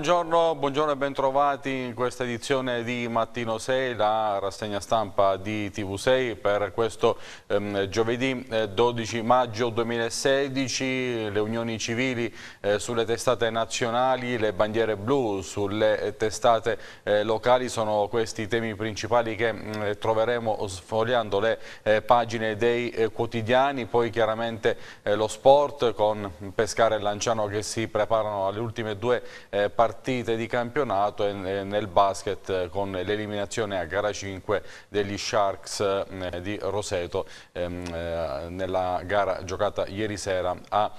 Buongiorno, buongiorno e bentrovati in questa edizione di Mattino 6, la rassegna stampa di TV6 per questo ehm, giovedì 12 eh, maggio 2016, le unioni civili eh, sulle testate nazionali, le bandiere blu sulle testate eh, locali sono questi i temi principali che mh, mm, troveremo sfogliando le eh, pagine dei eh, quotidiani, poi chiaramente eh, lo sport con Pescara e Lanciano che si preparano alle ultime due partite partite di campionato e eh, nel basket eh, con l'eliminazione a gara 5 degli Sharks eh, di Roseto ehm, nella gara giocata ieri sera a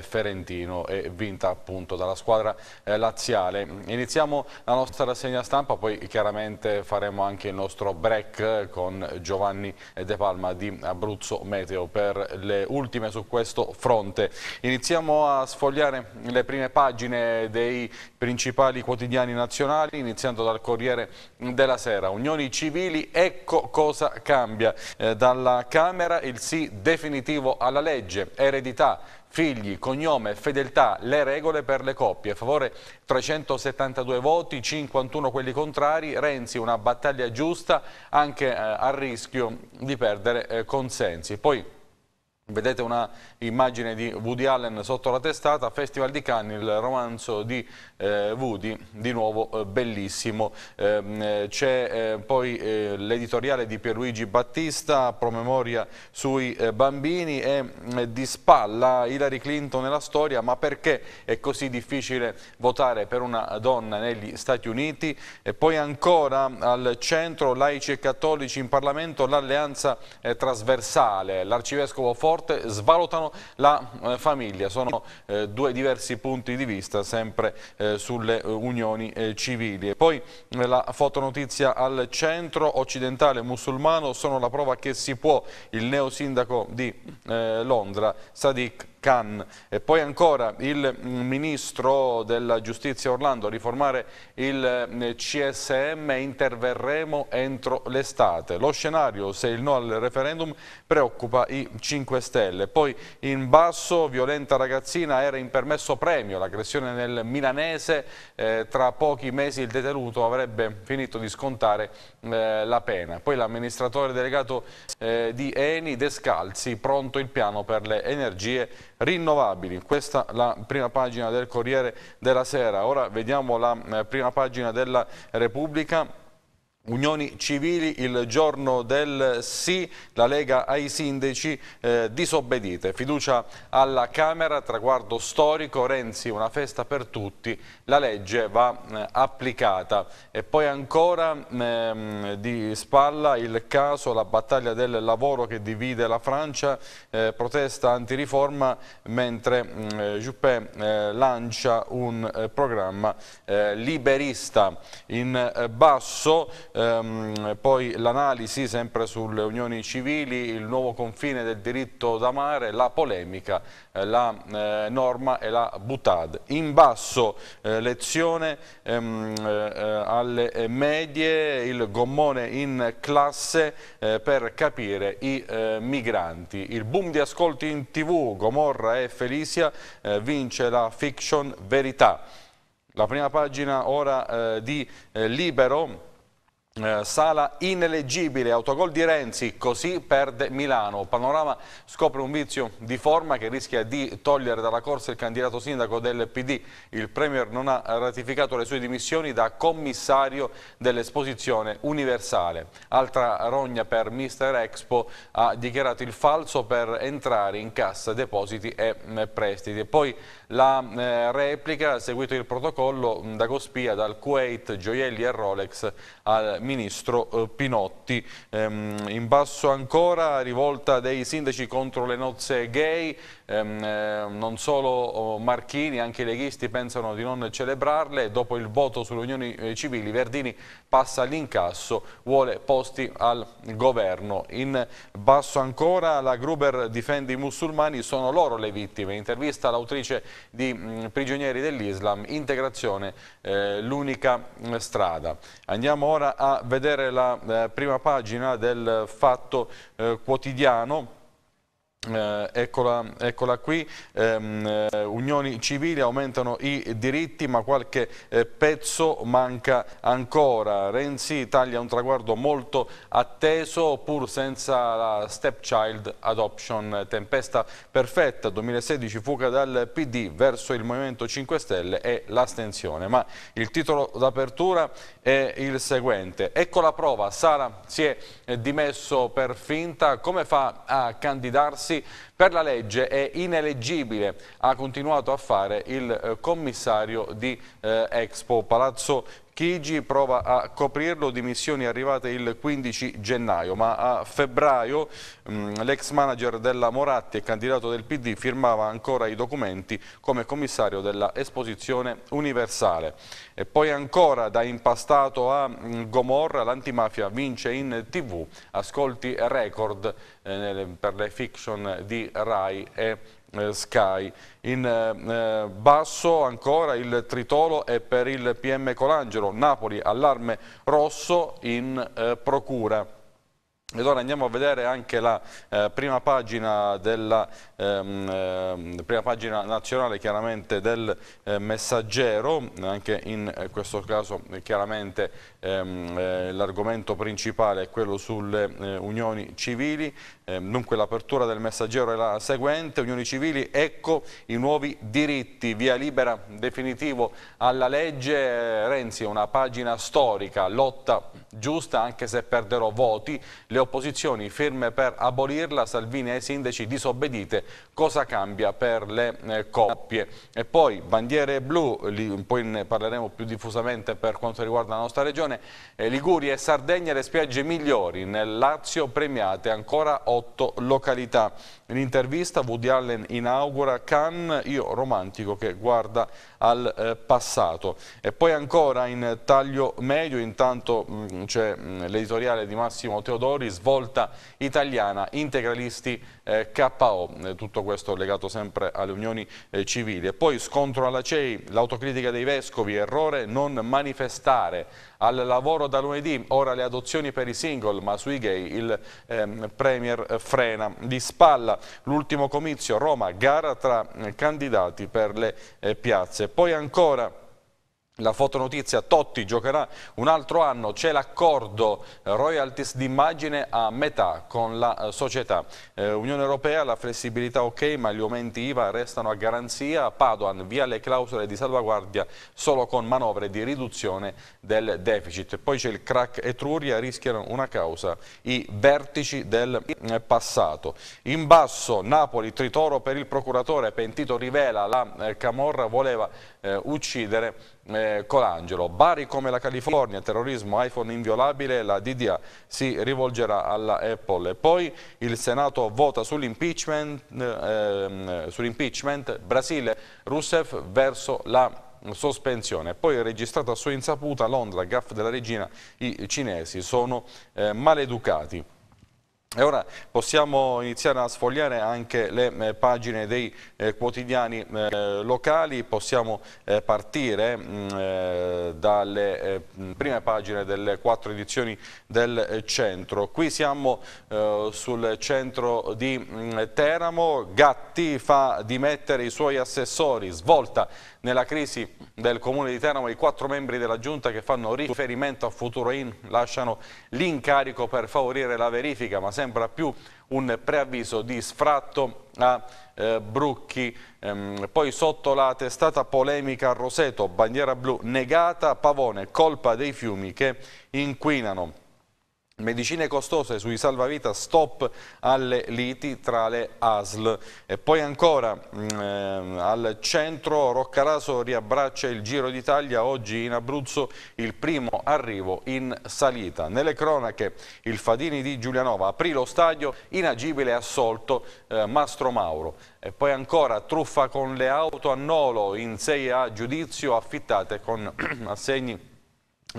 Ferentino e vinta appunto dalla squadra laziale. Iniziamo la nostra rassegna stampa, poi chiaramente faremo anche il nostro break con Giovanni De Palma di Abruzzo Meteo per le ultime su questo fronte. Iniziamo a sfogliare le prime pagine dei principali principali quotidiani nazionali, iniziando dal Corriere della Sera. Unioni civili, ecco cosa cambia. Eh, dalla Camera il sì definitivo alla legge, eredità, figli, cognome, fedeltà, le regole per le coppie. A favore 372 voti, 51 quelli contrari. Renzi una battaglia giusta anche eh, a rischio di perdere eh, consensi. Poi Vedete una immagine di Woody Allen sotto la testata, Festival di Cannes, il romanzo di eh, Woody, di nuovo eh, bellissimo. Ehm, eh, C'è eh, poi eh, l'editoriale di Pierluigi Battista, promemoria sui eh, bambini e di spalla Hillary Clinton nella storia, ma perché è così difficile votare per una donna negli Stati Uniti? E poi ancora al centro laici e cattolici in Parlamento l'alleanza trasversale, l'arcivescovo Forte morte svalutano la eh, famiglia. Sono eh, due diversi punti di vista sempre eh, sulle unioni civili. E poi la fotonotizia al centro occidentale musulmano sono la prova che si può il neosindaco di Londra, Sadiq Cannes. E poi ancora il mm, Ministro della Giustizia Orlando a riformare il CSM mm, interverremo entro l'estate. Lo scenario se il no al referendum preoccupa i 5 Stelle. Poi in basso violenta ragazzina era in permesso premio l'aggressione nel milanese. Eh, tra pochi mesi il detenuto avrebbe finito di scontare eh, la pena. Poi l'amministratore delegato eh, di Eni Descalzi pronto il piano per le energie rinnovabili. Questa è la prima pagina del Corriere della Sera. Ora vediamo la eh, prima pagina della Repubblica. Unioni civili, il giorno del sì, la Lega ai sindaci eh, disobbedite, fiducia alla Camera, traguardo storico, Renzi una festa per tutti, la legge va eh, applicata. E poi ancora ehm, di spalla il caso, la battaglia del lavoro che divide la Francia, eh, protesta antiriforma mentre mm, eh, Juppé eh, lancia un eh, programma liberista. In basso ehm, poi l'analisi sempre sulle unioni civili, il nuovo confine del diritto d'amare, la polemica, eh, la eh, norma e la butad. In basso eh, lezione ehm, eh, alle eh, medie, il gommone in classe eh, per capire i migranti. Il boom di ascolti in tv, Gomorra e Felicia, vince la fiction Verità. La prima pagina ora di Libero eh, sala ineleggibile, autogol di Renzi, così perde Milano. Panorama scopre un vizio di forma che rischia di togliere dalla corsa il candidato sindaco del PD. Il Premier non ha ratificato le sue dimissioni da commissario dell'esposizione universale. Altra rogna per Mister Expo ha dichiarato il falso per entrare in cassa depositi e eh, prestiti. Poi la eh, replica seguito il protocollo da Cospia, dal Kuwait, gioielli e Rolex al ministro eh, Pinotti. Ehm, in basso ancora rivolta dei sindaci contro le nozze gay, Ehm, ehm, non solo oh, Marchini, anche i leghisti pensano di non celebrarle, dopo il voto sulle unioni eh, civili Verdini passa all'incasso, vuole posti al governo. In basso ancora la Gruber difende i musulmani, sono loro le vittime, intervista l'autrice di mm, Prigionieri dell'Islam, integrazione eh, l'unica mm, strada. Andiamo ora a vedere la eh, prima pagina del Fatto eh, Quotidiano eh, eccola, eccola, qui, ehm, eh, unioni civili aumentano i diritti ma qualche eh, pezzo manca ancora. Renzi taglia un traguardo molto atteso pur senza la stepchild adoption. Tempesta perfetta, 2016 fuga dal PD verso il Movimento 5 Stelle e l'astensione. Ma il titolo d'apertura è il seguente. Ecco la prova, Sara si è eh, dimesso per finta, come fa a candidarsi? see per la legge è ineleggibile, ha continuato a fare il eh, commissario di eh, Expo Palazzo Chigi prova a coprirlo dimissioni arrivate il 15 gennaio, ma a febbraio mm, l'ex manager della Moratti e candidato del PD firmava ancora i documenti come commissario della esposizione universale. E poi ancora da impastato a mm, Gomorra l'antimafia vince in tv, ascolti record eh, per le fiction di Rai e eh, Sky. In eh, eh, basso ancora il tritolo e per il PM Colangelo, Napoli allarme rosso in eh, procura. Ed ora andiamo a vedere anche la eh, prima, pagina della, ehm, ehm prima pagina nazionale chiaramente del eh, messaggero, anche in eh, questo caso eh, chiaramente ehm, l'argomento principale è quello sulle unioni civili, Ehm, dunque l'apertura del messaggero è la seguente, Unioni Civili, ecco i nuovi diritti, via libera definitivo alla legge, Renzi una pagina storica, lotta giusta anche se perderò voti, le opposizioni firme per abolirla, Salvini e i sindaci disobbedite, cosa cambia per le eh, coppie? E poi bandiere blu, poi ne parleremo più diffusamente per quanto riguarda la nostra regione, eh, Liguria e Sardegna le spiagge migliori, nel Lazio premiate ancora 8 48 località. In intervista Woody Allen inaugura Cannes, io romantico che guarda al eh, passato. E poi ancora in taglio medio, intanto mm, c'è mm, l'editoriale di Massimo Teodori, svolta italiana, integralisti eh, KO, eh, tutto questo legato sempre alle unioni eh, civili. E poi scontro alla CEI, l'autocritica dei vescovi, errore non manifestare. Al lavoro da lunedì, ora le adozioni per i single, ma sui gay il ehm, Premier eh, frena. Di spalla l'ultimo comizio Roma, gara tra candidati per le eh, piazze. Poi ancora la fotonotizia Totti giocherà un altro anno, c'è l'accordo eh, royalties d'immagine a metà con la eh, società. Eh, Unione Europea, la flessibilità ok ma gli aumenti IVA restano a garanzia, Padoan via le clausole di salvaguardia solo con manovre di riduzione del deficit. Poi c'è il crack Etruria, rischiano una causa i vertici del eh, passato. In basso Napoli, Tritoro per il procuratore, pentito rivela la Camorra voleva eh, uccidere eh, Colangelo. Bari come la California, terrorismo, iPhone inviolabile, la DDA si rivolgerà alla Apple. E poi il Senato vota sull'impeachment, eh, sull Brasile, Rousseff verso la sospensione. Poi registrata a sua insaputa a Londra, gaff della regina, i cinesi sono eh, maleducati. E ora possiamo iniziare a sfogliare anche le eh, pagine dei eh, quotidiani eh, locali, possiamo partire mm, dalle mm, prime pagine delle quattro edizioni del centro. Qui siamo sul centro di mm, Teramo, Gatti fa dimettere i suoi assessori, svolta nella crisi del Comune di Teramo i quattro membri della Giunta che fanno riferimento a Futuro In lasciano l'incarico per favorire la verifica, ma sembra più un preavviso di sfratto a eh, Brucchi. Ehm, poi sotto la testata polemica Roseto, bandiera blu negata, Pavone, colpa dei fiumi che inquinano. Medicine costose sui salvavita, stop alle liti tra le ASL. E poi ancora mm, ehm, al centro Roccaraso riabbraccia il Giro d'Italia, oggi in Abruzzo il primo arrivo in salita. Nelle cronache il Fadini di Giulianova aprì lo stadio, inagibile assolto eh, Mastro Mauro. E poi ancora truffa con le auto a Nolo in 6 a giudizio affittate con assegni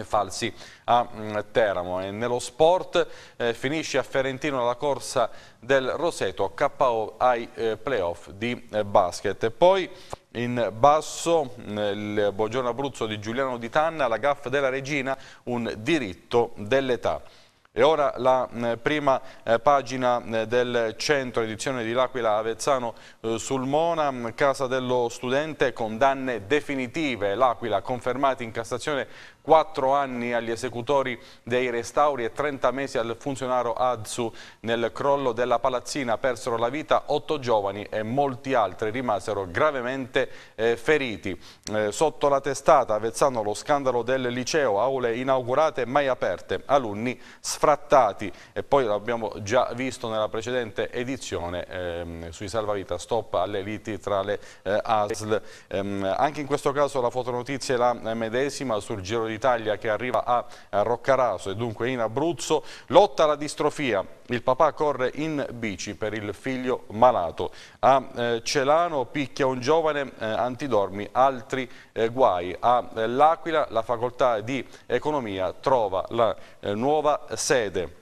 falsi a mm, Teramo e nello sport eh, finisce a Ferentino la corsa del Roseto KO ai eh, playoff di eh, basket poi in basso mm, il Buongiorno Abruzzo di Giuliano Di Tanna la gaff della regina un diritto dell'età e ora la mm, prima eh, pagina del centro edizione di L'Aquila Avezzano eh, sul Mona, Casa dello Studente, condanne definitive. L'Aquila confermati in Cassazione quattro anni agli esecutori dei restauri e 30 mesi al funzionario Adsu nel crollo della palazzina persero la vita otto giovani e molti altri rimasero gravemente eh, feriti. Eh, sotto la testata Avezzano lo scandalo del liceo, aule inaugurate mai aperte, alunni sfrattati e poi l'abbiamo già visto nella precedente edizione ehm, sui salvavita stop alle liti tra le eh, ASL. Ehm, anche in questo caso la fotonotizia è la eh, medesima sul giro di d'Italia che arriva a Roccaraso e dunque in Abruzzo, lotta alla distrofia, il papà corre in bici per il figlio malato, a eh, Celano picchia un giovane eh, antidormi, altri eh, guai, A L'Aquila la facoltà di economia trova la nuova sede.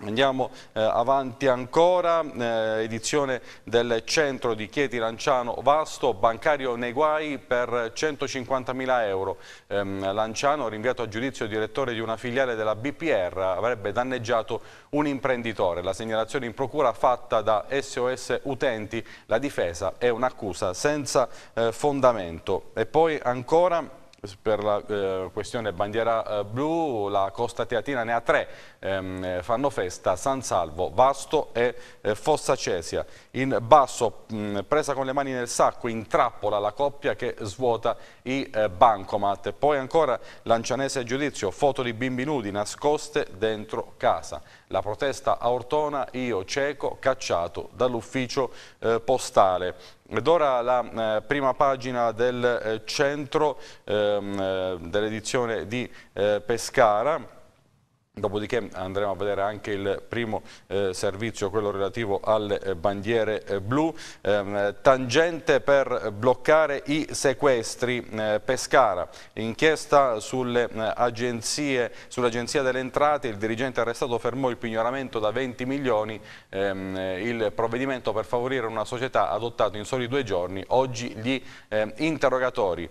Andiamo eh, avanti ancora, eh, edizione del centro di Chieti Lanciano Vasto, bancario nei guai per 150.000 euro. Eh, Lanciano, rinviato a giudizio direttore di una filiale della BPR, avrebbe danneggiato un imprenditore. La segnalazione in procura fatta da SOS Utenti, la difesa è un'accusa senza eh, fondamento. E poi ancora per la eh, questione bandiera eh, blu, la Costa Teatina ne ha tre, ehm, eh, fanno festa San Salvo, Vasto e eh, Fossa Cesia. In basso, mh, presa con le mani nel sacco, intrappola la coppia che svuota i eh, bancomat. Poi ancora Lancianese a Giudizio, foto di bimbi nudi nascoste dentro casa. La protesta a Ortona, io cieco, cacciato dall'ufficio eh, postale. Ed ora la eh, prima pagina del eh, centro ehm, eh, dell'edizione di eh, Pescara Dopodiché andremo a vedere anche il primo eh, servizio, quello relativo alle eh, bandiere eh, blu. Ehm, tangente per bloccare i sequestri. Eh, Pescara, inchiesta eh, sull'agenzia sull delle entrate, il dirigente arrestato fermò il pignoramento da 20 milioni. Ehm, il provvedimento per favorire una società adottato in soli due giorni, oggi gli ehm, interrogatori.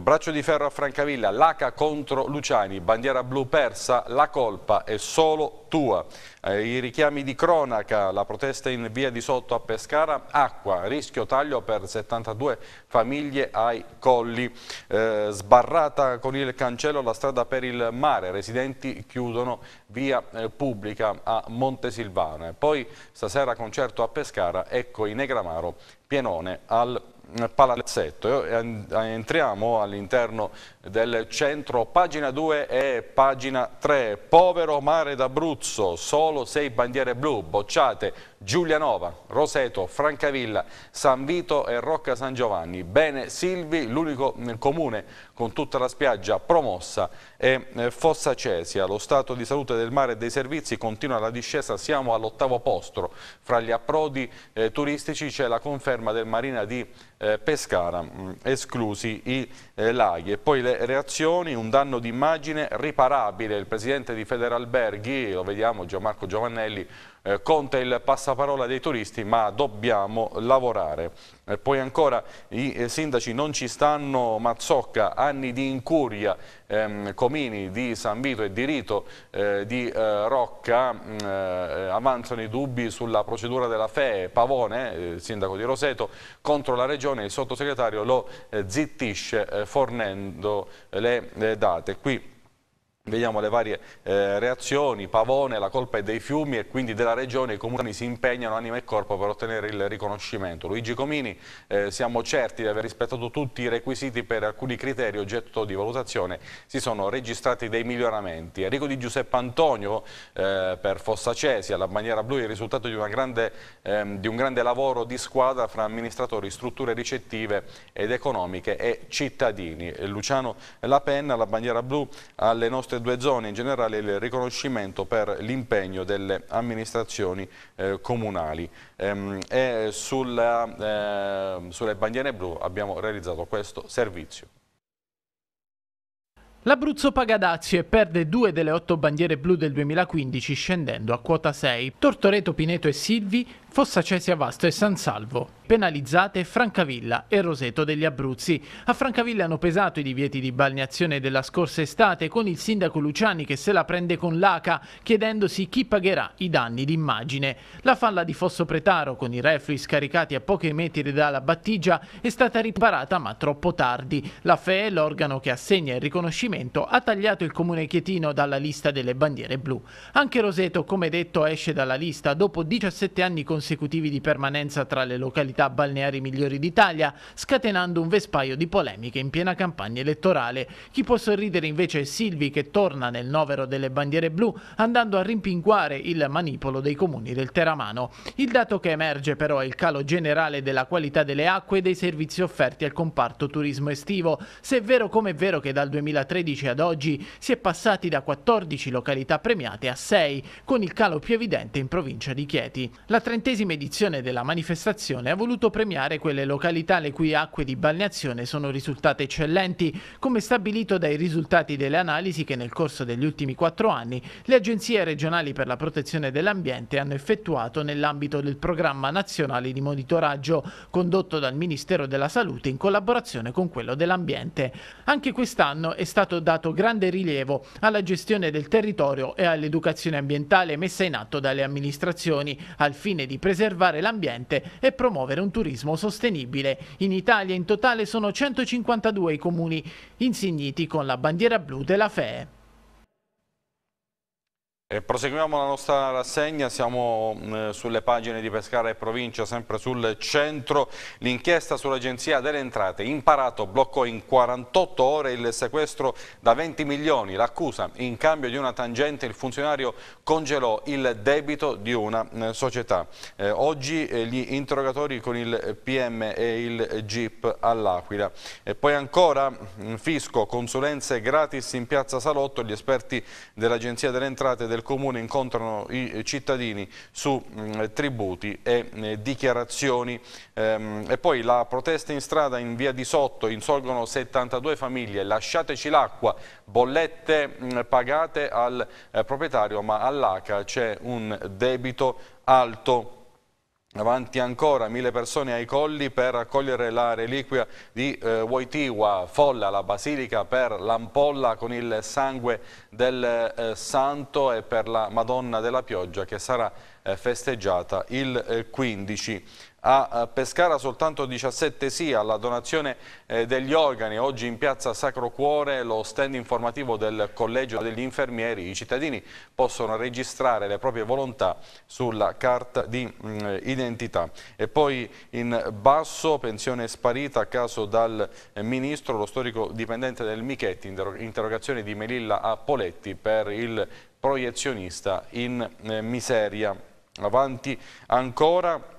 braccio di ferro a Francavilla, l'ACA contro Luciani, bandiera blu persa, la Corte colpa è solo tua. Eh, I richiami di cronaca, la protesta in via di sotto a Pescara, acqua, rischio taglio per 72 famiglie ai colli. Eh, sbarrata con il cancello la strada per il mare, residenti chiudono via eh, pubblica a Montesilvano. E Poi stasera concerto a Pescara, ecco i Negramaro, pienone al mm, palazzetto. Eh, entriamo all'interno del centro, pagina 2 e pagina 3. Povero mare d'Abruzzo, solo sei bandiere blu, bocciate Giulianova, Roseto, Francavilla, San Vito e Rocca San Giovanni. Bene Silvi, l'unico mm, comune con tutta la spiaggia promossa è eh, Fossa Cesia. Lo stato di salute del mare e dei servizi continua la discesa, siamo all'ottavo posto. Fra gli approdi eh, turistici c'è la conferma del Marina di eh, Pescara, mm, esclusi i eh, laghi. E poi le reazioni, un danno d'immagine riparabile. Il presidente di Federalberghi, lo vediamo, Gianmarco Giovannelli, eh, conta il passaparola dei turisti, ma dobbiamo lavorare. Eh, poi ancora i eh, sindaci non ci stanno, Mazzocca, anni di incuria ehm, Comini di San Vito e di Rito eh, di eh, Rocca mh, mm, eh, avanzano i dubbi sulla procedura della FE, Pavone, eh, sindaco di Roseto, contro la regione, il sottosegretario lo eh, zittisce eh, fornendo le date. Qui Vediamo le varie eh, reazioni, Pavone, la colpa è dei fiumi e quindi della regione, i comuni si impegnano anima e corpo per ottenere il riconoscimento. Luigi Comini, eh, siamo certi di aver rispettato tutti i requisiti per alcuni criteri oggetto di valutazione, si sono registrati dei miglioramenti. Enrico di Giuseppe Antonio eh, per Fossa Cesia, la bandiera blu è il risultato di, grande, ehm, di un grande lavoro di squadra fra amministratori, strutture ricettive ed economiche e cittadini. Luciano Lapenna, la bandiera blu alle nostre queste due zone in generale il riconoscimento per l'impegno delle amministrazioni eh, comunali. Ehm, e sulla, eh, sulle bandiere blu abbiamo realizzato questo servizio. L'Abruzzo paga dazie e perde due delle otto bandiere blu del 2015 scendendo a quota 6. Tortoreto, Pineto e Silvi, Fossa Cesia Vasto e San Salvo penalizzate Francavilla e Roseto degli Abruzzi. A Francavilla hanno pesato i divieti di balneazione della scorsa estate con il sindaco Luciani che se la prende con l'ACA chiedendosi chi pagherà i danni d'immagine. La falla di Fosso Pretaro con i reflui scaricati a pochi metri dalla battigia è stata riparata ma troppo tardi. La FE, l'organo che assegna il riconoscimento, ha tagliato il comune chietino dalla lista delle bandiere blu. Anche Roseto, come detto, esce dalla lista dopo 17 anni consecutivi di permanenza tra le località località balneari migliori d'Italia, scatenando un vespaio di polemiche in piena campagna elettorale. Chi può sorridere invece è Silvi che torna nel novero delle bandiere blu andando a rimpinguare il manipolo dei comuni del Teramano. Il dato che emerge però è il calo generale della qualità delle acque e dei servizi offerti al comparto turismo estivo, se è vero come è vero che dal 2013 ad oggi si è passati da 14 località premiate a 6, con il calo più evidente in provincia di Chieti. La trentesima edizione della manifestazione ha voluto voluto premiare quelle località le cui acque di balneazione sono risultate eccellenti, come stabilito dai risultati delle analisi che nel corso degli ultimi quattro anni le agenzie regionali per la protezione dell'ambiente hanno effettuato nell'ambito del programma nazionale di monitoraggio condotto dal Ministero della Salute in collaborazione con quello dell'ambiente. Anche quest'anno è stato dato grande rilievo alla gestione del territorio e all'educazione ambientale messa in atto dalle amministrazioni al fine di preservare l'ambiente e promuovere promuovere un turismo sostenibile. In Italia in totale sono 152 i comuni insigniti con la bandiera blu della FEE. E proseguiamo la nostra rassegna, siamo eh, sulle pagine di Pescara e provincia, sempre sul centro. L'inchiesta sull'Agenzia delle Entrate, imparato, bloccò in 48 ore il sequestro da 20 milioni. L'accusa, in cambio di una tangente, il funzionario congelò il debito di una eh, società. Eh, oggi eh, gli interrogatori con il PM e il GIP all'Aquila. E poi ancora, mm, fisco, consulenze gratis in piazza Salotto, gli esperti dell'Agenzia delle Entrate del del Comune incontrano i eh, cittadini su mm, tributi e eh, dichiarazioni. Ehm, e poi la protesta in strada in via di Sotto, insolgono 72 famiglie, lasciateci l'acqua, bollette mm, pagate al eh, proprietario ma all'ACA c'è un debito alto. Avanti ancora mille persone ai colli per accogliere la reliquia di eh, Wojtyła, folla la basilica per l'ampolla con il sangue del eh, santo e per la Madonna della pioggia che sarà festeggiata il 15 eh, a eh, Pescara soltanto 17 sì alla donazione eh, degli organi. Oggi in piazza Sacro Cuore lo stand informativo del Collegio degli Infermieri. I cittadini possono registrare le proprie volontà sulla carta di mm, identità. E poi in basso, pensione sparita a caso dal Ministro, lo storico dipendente del Michetti, interrogazione di Melilla a Poletti per il proiezionista in miseria avanti ancora.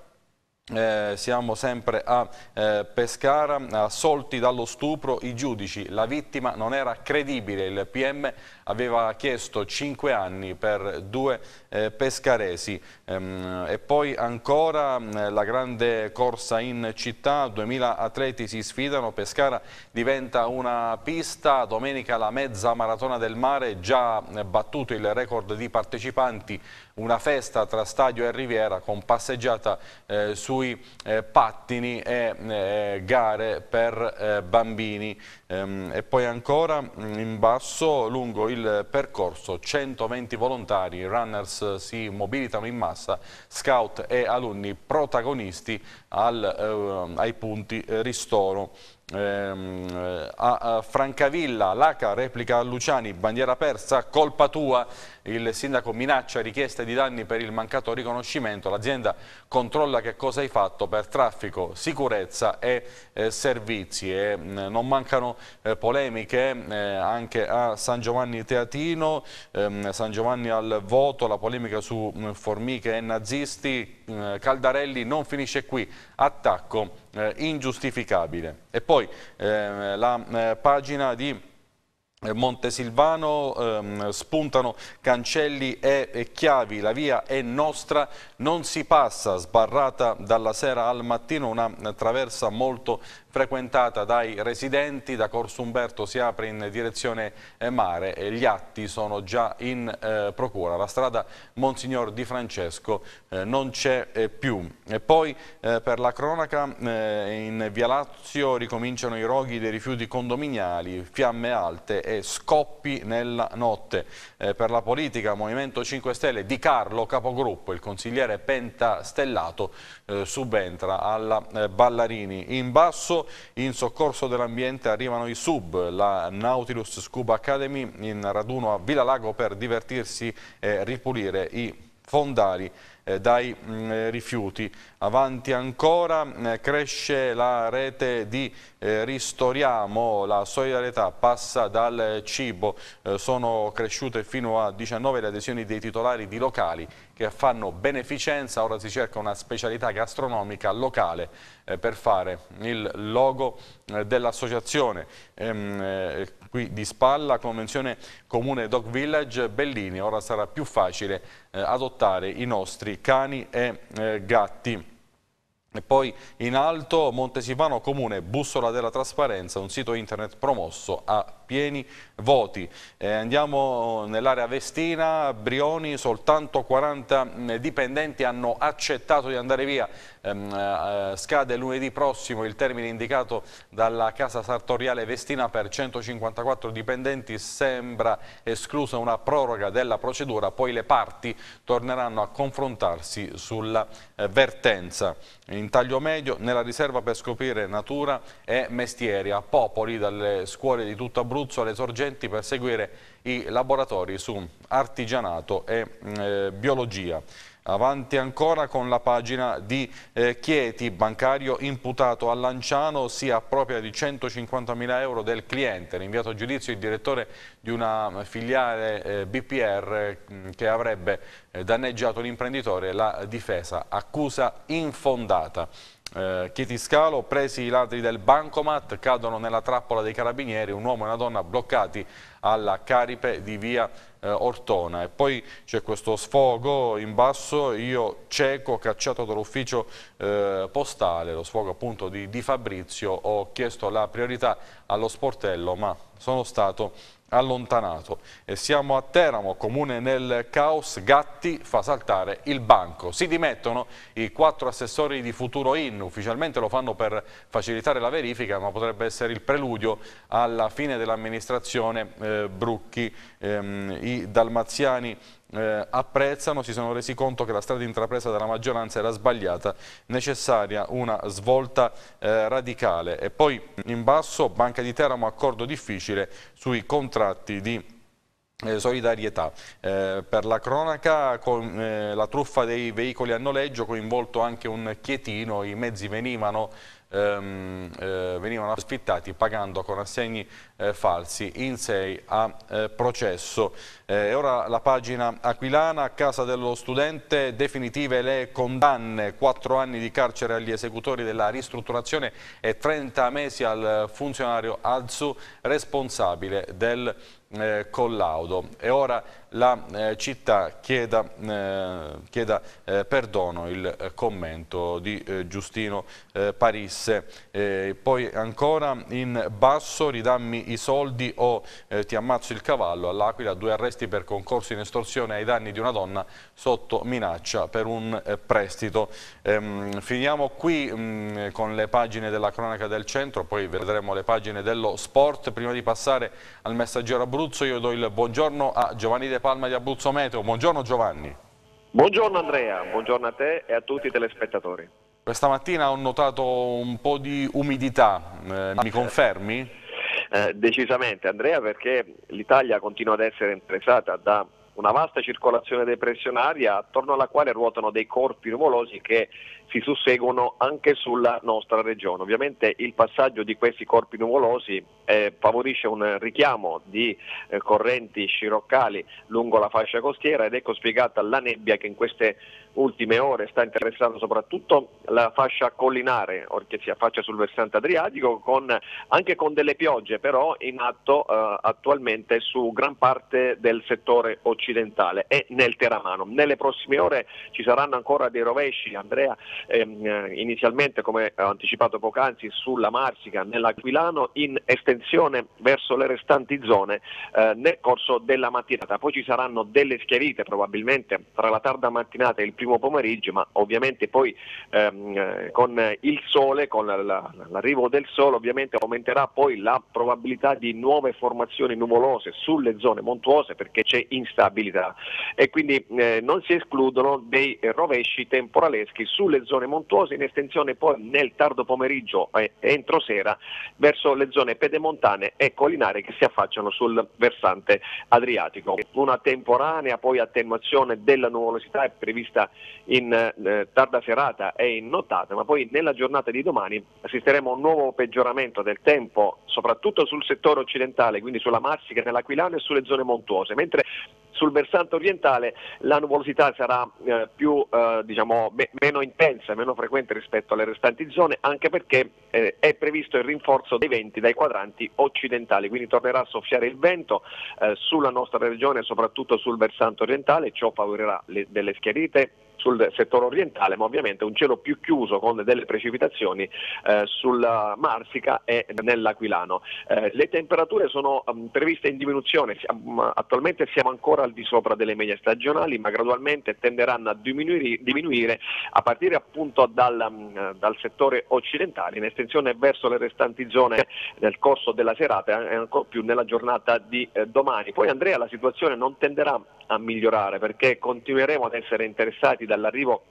Eh, siamo sempre a eh, Pescara, assolti dallo stupro i giudici, la vittima non era credibile, il PM aveva chiesto 5 anni per due eh, pescaresi ehm, e poi ancora mh, mm, la grande corsa in città, 2000 atleti si sfidano, Pescara diventa una pista, domenica la mezza maratona del mare già eh, battuto il record di partecipanti, una festa tra stadio e riviera con passeggiata eh, sui eh, pattini e eh, gare per eh, bambini Ehm, e poi ancora mm, in basso lungo il percorso 120 volontari, runners eh, si mobilitano in massa, scout e alunni protagonisti al, eh, ai punti eh, ristoro ehm, eh, a Francavilla, Laca replica a Luciani, bandiera persa, colpa tua il sindaco minaccia richieste di danni per il mancato riconoscimento. L'azienda controlla che cosa hai fatto per traffico, sicurezza e eh, servizi. E, mh, non mancano eh, polemiche eh, anche a San Giovanni Teatino, ehm, San Giovanni al voto, la polemica su mh, formiche e nazisti. Mh, Caldarelli non finisce qui, attacco eh, ingiustificabile. E poi ehm, la eh, pagina di eh, Montesilvano ehm, spuntano cancelli e, e, chiavi, la via è nostra, non si passa, sbarrata dalla sera al mattino, una traversa molto frequentata dai residenti. Da Corso Umberto si apre in direzione eh, mare e gli atti sono già in eh, procura. La strada Monsignor Di Francesco eh, non c'è eh, più. E poi eh, per la cronaca eh, in Via Lazio ricominciano i roghi dei rifiuti condominiali, fiamme alte e scoppi nella notte. per la politica Movimento 5 Stelle di Carlo Capogruppo, il consigliere pentastellato, subentra alla Ballarini. In basso in soccorso dell'ambiente arrivano i sub, la Nautilus Scuba Academy in raduno a Villa Lago per divertirsi e ripulire i fondali eh, dai mh, mm, eh, rifiuti. Avanti ancora mh, eh, cresce la rete di eh, Ristoriamo, la solidarietà passa dal cibo, eh, sono cresciute fino a 19 le adesioni dei titolari di locali che fanno beneficenza, ora si cerca una specialità gastronomica locale eh, per fare il logo dell'associazione. Ehm, qui di Spalla, convenzione comune Dog Village Bellini, ora sarà più facile eh, adottare i nostri cani e eh, gatti. E poi in alto Montesivano Comune, bussola della trasparenza, un sito internet promosso a pieni voti. Eh, andiamo nell'area Vestina, Brioni, soltanto 40 mm, dipendenti hanno accettato di andare via ehm, eh, scade lunedì prossimo il termine indicato dalla casa sartoriale Vestina per 154 dipendenti, sembra esclusa una proroga della procedura, poi le parti torneranno a confrontarsi sulla eh, vertenza. In taglio medio, nella riserva per scoprire natura e mestieri, a popoli dalle scuole di tutto Abruzzo alle sorgenti per seguire i laboratori su artigianato e mm, eh, biologia. Avanti ancora con la pagina di eh, Chieti, bancario imputato a Lanciano, si appropria di 150.000 euro del cliente. Rinviato a giudizio il direttore di una mm, filiale eh, BPR mm, che avrebbe eh, danneggiato l'imprenditore, la difesa, accusa infondata. Eh, Chieti Scalo, presi i ladri del bancomat, cadono nella trappola dei carabinieri, un uomo e una donna bloccati alla caripe di via eh, Ortona e poi c'è questo sfogo in basso, io cieco, cacciato dall'ufficio eh, postale, lo sfogo appunto di, di Fabrizio, ho chiesto la priorità allo sportello ma sono stato allontanato. E siamo a Teramo, comune nel caos, Gatti fa saltare il banco. Si dimettono i quattro assessori di Futuro In, ufficialmente lo fanno per facilitare la verifica, ma potrebbe essere il preludio alla fine dell'amministrazione eh, Brucchi. Ehm, I dalmaziani eh, apprezzano, si sono resi conto che la strada intrapresa dalla maggioranza era sbagliata, necessaria una svolta eh, radicale. E poi in basso Banca di Teramo accordo difficile sui contratti di eh, solidarietà. Eh, per la cronaca con eh, la truffa dei veicoli a noleggio coinvolto anche un chietino, i mezzi venivano ehm, eh, venivano aspettati pagando con assegni eh, falsi in sei a eh, processo. Eh, e ora la pagina aquilana, a casa dello studente, definitive le condanne, 4 anni di carcere agli esecutori della ristrutturazione e 30 mesi al funzionario Azzu responsabile del eh, collaudo e ora la eh, città chieda, eh, chieda eh, perdono il eh, commento di eh, Giustino Parisse poi ancora in basso ridammi i soldi o ti ammazzo il cavallo all'Aquila due arresti per concorso in estorsione ai danni di una donna sotto minaccia per un prestito ehm, finiamo qui mh, mm, con le pagine della cronaca del centro poi vedremo le pagine dello sport prima di passare al messaggero Abruzzo Abruzzo. Io do il buongiorno a Giovanni De Palma di Abruzzo Meteo. Buongiorno Giovanni. Buongiorno Andrea, buongiorno a te e a tutti i telespettatori. Questa mattina ho notato un po' di umidità, eh, mi confermi? Eh, decisamente Andrea perché l'Italia continua ad essere interessata da una vasta circolazione depressionaria attorno alla quale ruotano dei corpi nuvolosi che si susseguono anche sulla nostra regione. Ovviamente il passaggio di questi corpi nuvolosi eh, favorisce un richiamo di eh, correnti sciroccali lungo la fascia costiera ed ecco spiegata la nebbia che in queste ultime ore sta interessando soprattutto la fascia collinare, che si affaccia sul versante adriatico, con, anche con delle piogge però in atto eh, attualmente su gran parte del settore occidentale e nel Teramano. Nelle prossime ore ci saranno ancora dei rovesci, Andrea, ehm, eh, inizialmente come ho anticipato poc'anzi sulla Marsica nell'Aquilano in estensione verso le restanti zone eh, nel corso della mattinata. Poi ci saranno delle schiarite probabilmente tra la tarda mattinata e il primo pomeriggio, ma ovviamente poi ehm, eh, con il sole, con l'arrivo del sole ovviamente aumenterà poi la probabilità di nuove formazioni nuvolose sulle zone montuose perché c'è instabilità e quindi eh, non si escludono dei rovesci temporaleschi sulle zone zone montuose, in estensione poi nel tardo pomeriggio e eh, entro sera verso le zone pedemontane e collinari che si affacciano sul versante adriatico. Una temporanea poi attenuazione della nuvolosità è prevista in eh, tarda serata e in nottata, ma poi nella giornata di domani assisteremo a un nuovo peggioramento del tempo, soprattutto sul settore occidentale, quindi sulla Massica, nell'Aquilano e sulle zone montuose, mentre sul versante orientale la nuvolosità sarà eh, più, eh, diciamo, me- meno intensa frequenza, meno frequente rispetto alle restanti zone, anche perché eh, è previsto il rinforzo dei venti dai quadranti occidentali, quindi tornerà a soffiare il vento eh, sulla nostra regione, soprattutto sul versante orientale, ciò favorirà le, delle schiarite sul settore orientale, ma ovviamente un cielo più chiuso con delle precipitazioni eh, sulla Marsica e nell'Aquilano. Eh, le temperature sono um, previste in diminuzione, siamo, mm, attualmente siamo ancora al di sopra delle medie stagionali, ma gradualmente tenderanno a diminuire, diminuire a partire appunto dal, um, dal, settore occidentale, in estensione verso le restanti zone nel corso della serata e ancora più nella giornata di eh, domani. Poi Andrea la situazione non tenderà a migliorare perché continueremo ad essere interessati dall'arrivo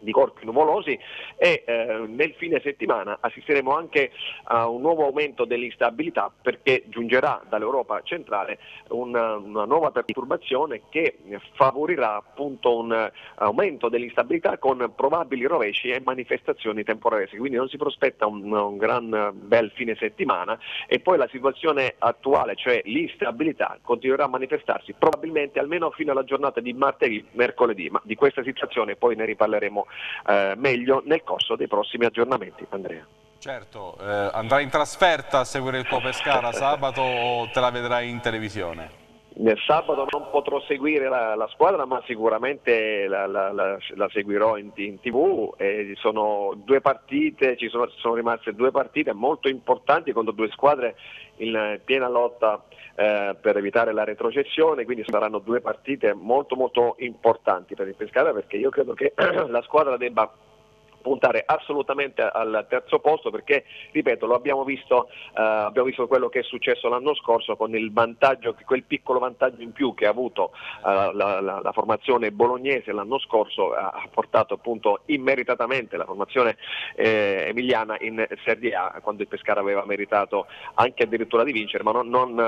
di corpi nuvolosi e eh, nel fine settimana assisteremo anche a un nuovo aumento dell'instabilità perché giungerà dall'Europa centrale una, una nuova perturbazione che favorirà appunto un eh, aumento dell'instabilità con probabili rovesci e manifestazioni temporanee. quindi non si prospetta un, un gran bel fine settimana e poi la situazione attuale, cioè l'instabilità, continuerà a manifestarsi probabilmente almeno fino alla giornata di martedì, mercoledì, ma di questa situazione poi ne riparleremo eh, meglio nel corso dei prossimi aggiornamenti. Andrea. Certo, eh, andrai in trasferta a seguire il tuo Pescara sabato o te la vedrai in televisione? Nel sabato non potrò seguire la, la squadra ma sicuramente la, la, la seguirò in, in tv eh, sono due partite, ci sono, sono, rimaste due partite molto importanti contro due squadre in eh, piena lotta eh, per evitare la retrocessione, quindi saranno due partite molto molto importanti per il Pescara perché io credo che la squadra debba puntare assolutamente al terzo posto perché, ripeto, lo abbiamo visto, eh, abbiamo visto quello che è successo l'anno scorso con il vantaggio, quel piccolo vantaggio in più che ha avuto eh, la, la, la, formazione bolognese l'anno scorso ha portato appunto immeritatamente la formazione eh, emiliana in Serie A quando il Pescara aveva meritato anche addirittura di vincere, ma non, non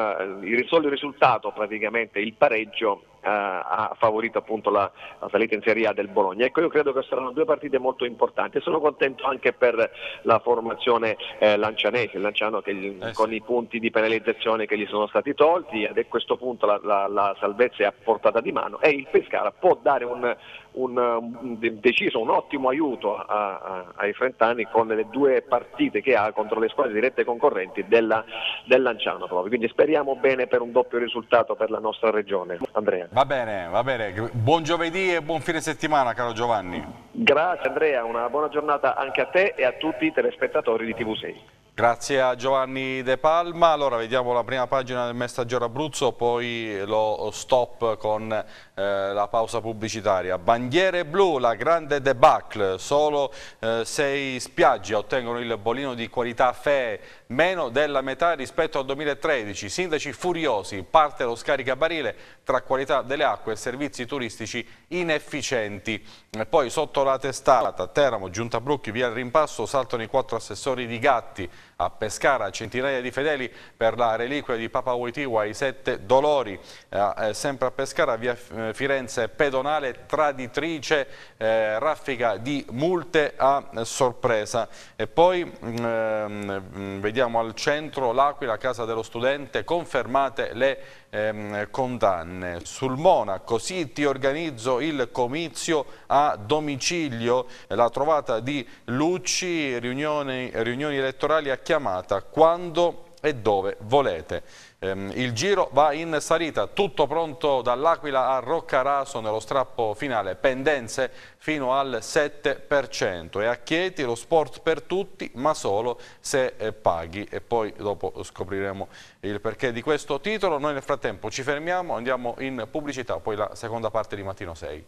eh, il solo risultato praticamente, il pareggio eh, ha favorito appunto la, la, salita in Serie A del Bologna. Ecco, io credo che saranno due partite molto importanti. Sono contento anche per la formazione eh, lancianese, Lanciano che, eh, con sì. i punti di penalizzazione che gli sono stati tolti ed a questo punto la, la, la salvezza è a portata di mano e il Pescara può dare un un, un um, deciso, un ottimo aiuto a, a, ai frentani con le due partite che ha contro le squadre dirette concorrenti della, del Lanciano proprio. Quindi speriamo bene per un doppio risultato per la nostra regione. Andrea. Va bene, va bene. Buon giovedì e buon fine settimana caro Giovanni. Grazie Andrea, una buona giornata anche a te e a tutti i telespettatori di TV6. Grazie a Giovanni De Palma, allora vediamo la prima pagina del messaggero Abruzzo, poi lo stop con eh, la pausa pubblicitaria. Bandiere blu, la grande debacle, solo eh, sei spiagge ottengono il bolino di qualità FE, meno della metà rispetto al 2013. Sindaci furiosi, parte lo scaricabarile tra qualità delle acque e servizi turistici inefficienti. E poi sotto la testata, Teramo, Giunta Giuntabrucchi, via il rimpasso, saltano i quattro assessori di Gatti, a Pescara centinaia di fedeli per la reliquia di Papa Wojtyła, i sette dolori. Eh, eh sempre a Pescara, via eh, Firenze pedonale traditrice, eh, raffica di multe a sorpresa. E poi mm, ehm, vediamo al centro l'Aquila, casa dello studente, confermate le ehm, condanne. Sul Monaco sì ti organizzo il comizio a domicilio, la trovata di Lucci, riunioni, riunioni elettorali a chiamata, quando e dove volete. Ehm, il giro va in salita, tutto pronto dall'Aquila a Roccaraso nello strappo finale, pendenze fino al 7% e a Chieti lo sport per tutti ma solo se eh, paghi e poi dopo scopriremo il perché di questo titolo. Noi nel frattempo ci fermiamo, andiamo in pubblicità, poi la seconda parte di Mattino 6.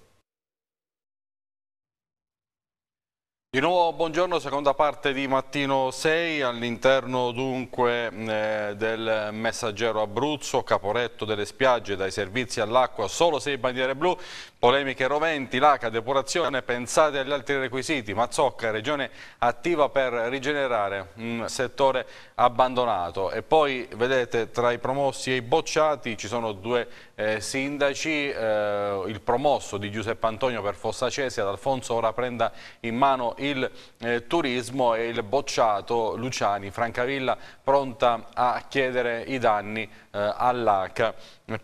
Di nuovo buongiorno, seconda parte di Mattino 6 all'interno dunque eh, del messaggero Abruzzo, caporetto delle spiagge dai servizi all'acqua, solo 6 bandiere blu. Polemiche roventi, l'ACA, depurazione, pensate agli altri requisiti. Mazzocca, regione attiva per rigenerare un settore abbandonato. E poi vedete tra i promossi e i bocciati ci sono due eh, sindaci, eh, il promosso di Giuseppe Antonio per Fossa Cesi, ad Alfonso ora prenda in mano il eh, turismo e il bocciato Luciani, Francavilla pronta a chiedere i danni eh, all'ACA.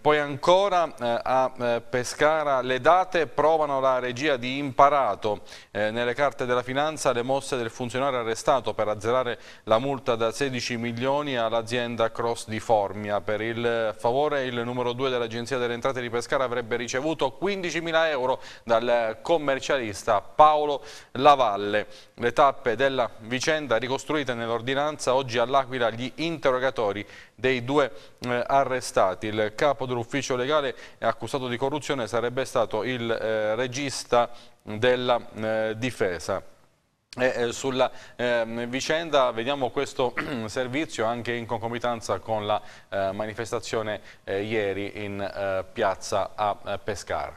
Poi ancora eh, a eh, Pescara le danni date provano la regia di imparato eh, nelle carte della finanza le mosse del funzionario arrestato per azzerare la multa da 16 milioni all'azienda Cross di Formia. Per il favore il numero 2 dell'Agenzia delle Entrate di Pescara avrebbe ricevuto 15 mila euro dal commercialista Paolo Lavalle. Le tappe della vicenda ricostruite nell'ordinanza oggi all'Aquila gli interrogatori dei due eh, arrestati. Il capo dell'ufficio legale accusato di corruzione sarebbe stato il eh, regista della eh, difesa. E, eh, sulla eh, vicenda vediamo questo servizio anche in concomitanza con la eh, manifestazione eh, ieri in piazza a Pescara.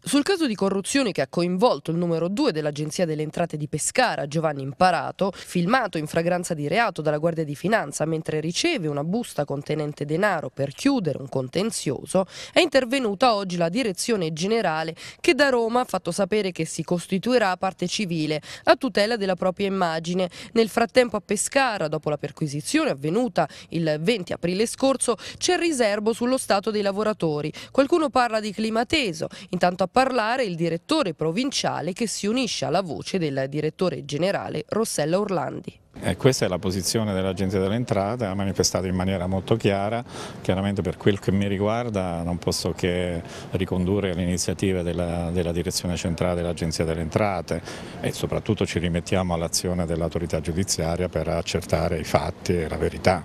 Sul caso di corruzione che ha coinvolto il numero 2 dell'Agenzia delle Entrate di Pescara, Giovanni Imparato, filmato in fragranza di reato dalla Guardia di Finanza mentre riceve una busta contenente denaro per chiudere un contenzioso, è intervenuta oggi la Direzione Generale che da Roma ha fatto sapere che si costituirà parte civile a tutela della propria immagine. Nel frattempo a Pescara, dopo la perquisizione avvenuta il 20 aprile scorso, c'è riservo sullo stato dei lavoratori. Qualcuno parla di clima teso, intanto a parlare il direttore provinciale che si unisce alla voce del direttore generale Rossella Orlandi. Eh, questa è la posizione dell'Agenzia dell'Entrata, ha manifestato in maniera molto chiara, chiaramente per quel che mi riguarda non posso che ricondurre l'iniziativa della, della, Direzione Centrale dell'Agenzia delle Entrate e soprattutto ci rimettiamo all'azione dell'autorità giudiziaria per accertare i fatti e la verità.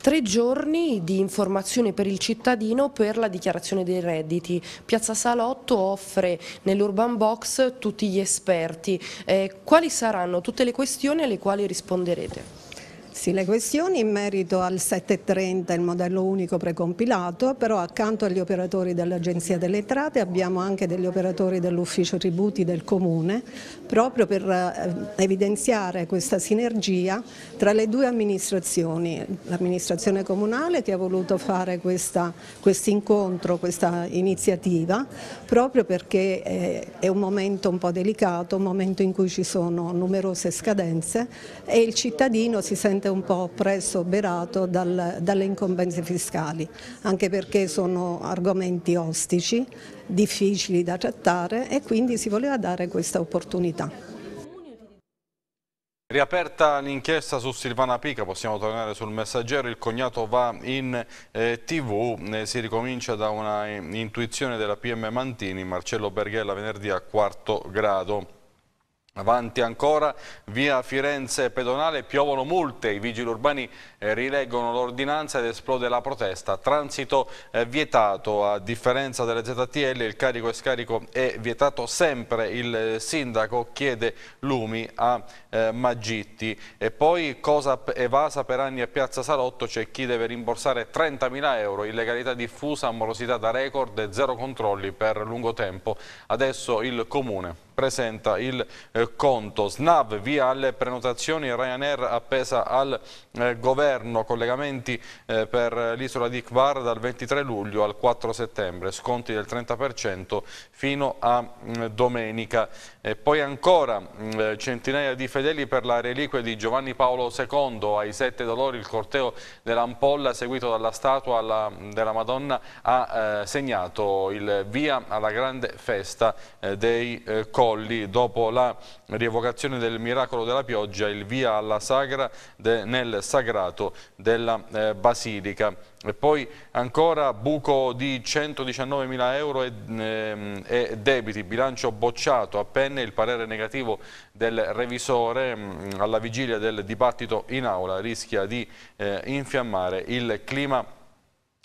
Tre giorni di informazione per il cittadino per la dichiarazione dei redditi. Piazza Salotto offre nell'Urban Box tutti gli esperti. Eh, quali saranno tutte le questioni alle quali risponderete? Sì, le questioni in merito al 730, il modello unico precompilato, però accanto agli operatori dell'Agenzia delle Entrate abbiamo anche degli operatori dell'Ufficio Tributi del Comune, proprio per eh, evidenziare questa sinergia tra le due amministrazioni, l'amministrazione comunale che ha voluto fare questo quest incontro, questa iniziativa, proprio perché eh, è un momento un po' delicato, un momento in cui ci sono numerose scadenze e il cittadino si sente sicuramente un po' presso berato dal, dalle incombenze fiscali, anche perché sono argomenti ostici, difficili da trattare e quindi si voleva dare questa opportunità. Riaperta l'inchiesta su Silvana Pica, possiamo tornare sul messaggero, il cognato va in eh, tv, eh, si ricomincia da una eh, intuizione della PM Mantini, Marcello Berghella venerdì a quarto grado. Avanti ancora, via Firenze pedonale, piovono multe, i vigili urbani eh, rileggono l'ordinanza ed esplode la protesta. Transito eh, vietato, a differenza delle ZTL il carico e scarico è vietato sempre, il eh, sindaco chiede lumi a eh, Magitti. E poi cosa evasa per anni a Piazza Salotto, c'è chi deve rimborsare 30.000 euro, illegalità diffusa, amorosità da record e zero controlli per lungo tempo. Adesso il Comune presenta il eh, conto. Snav via alle prenotazioni, Ryanair appesa al eh, governo, collegamenti eh, per l'isola di Kvar dal 23 luglio al 4 settembre, sconti del 30% fino a mh, mm, domenica. E poi ancora mh, mm, eh, centinaia di fedeli per la reliquia di Giovanni Paolo II, ai sette dolori il corteo dell'ampolla seguito dalla statua alla, mm, della Madonna ha eh, segnato il via alla grande festa eh, dei eh, corpi. Colli, dopo la rievocazione del miracolo della pioggia, il via alla sagra de, nel sagrato della eh, Basilica. E poi ancora buco di 119 mila euro e, ehm, e, debiti, bilancio bocciato, appena il parere negativo del revisore mh, mm, alla vigilia del dibattito in aula rischia di eh, infiammare il clima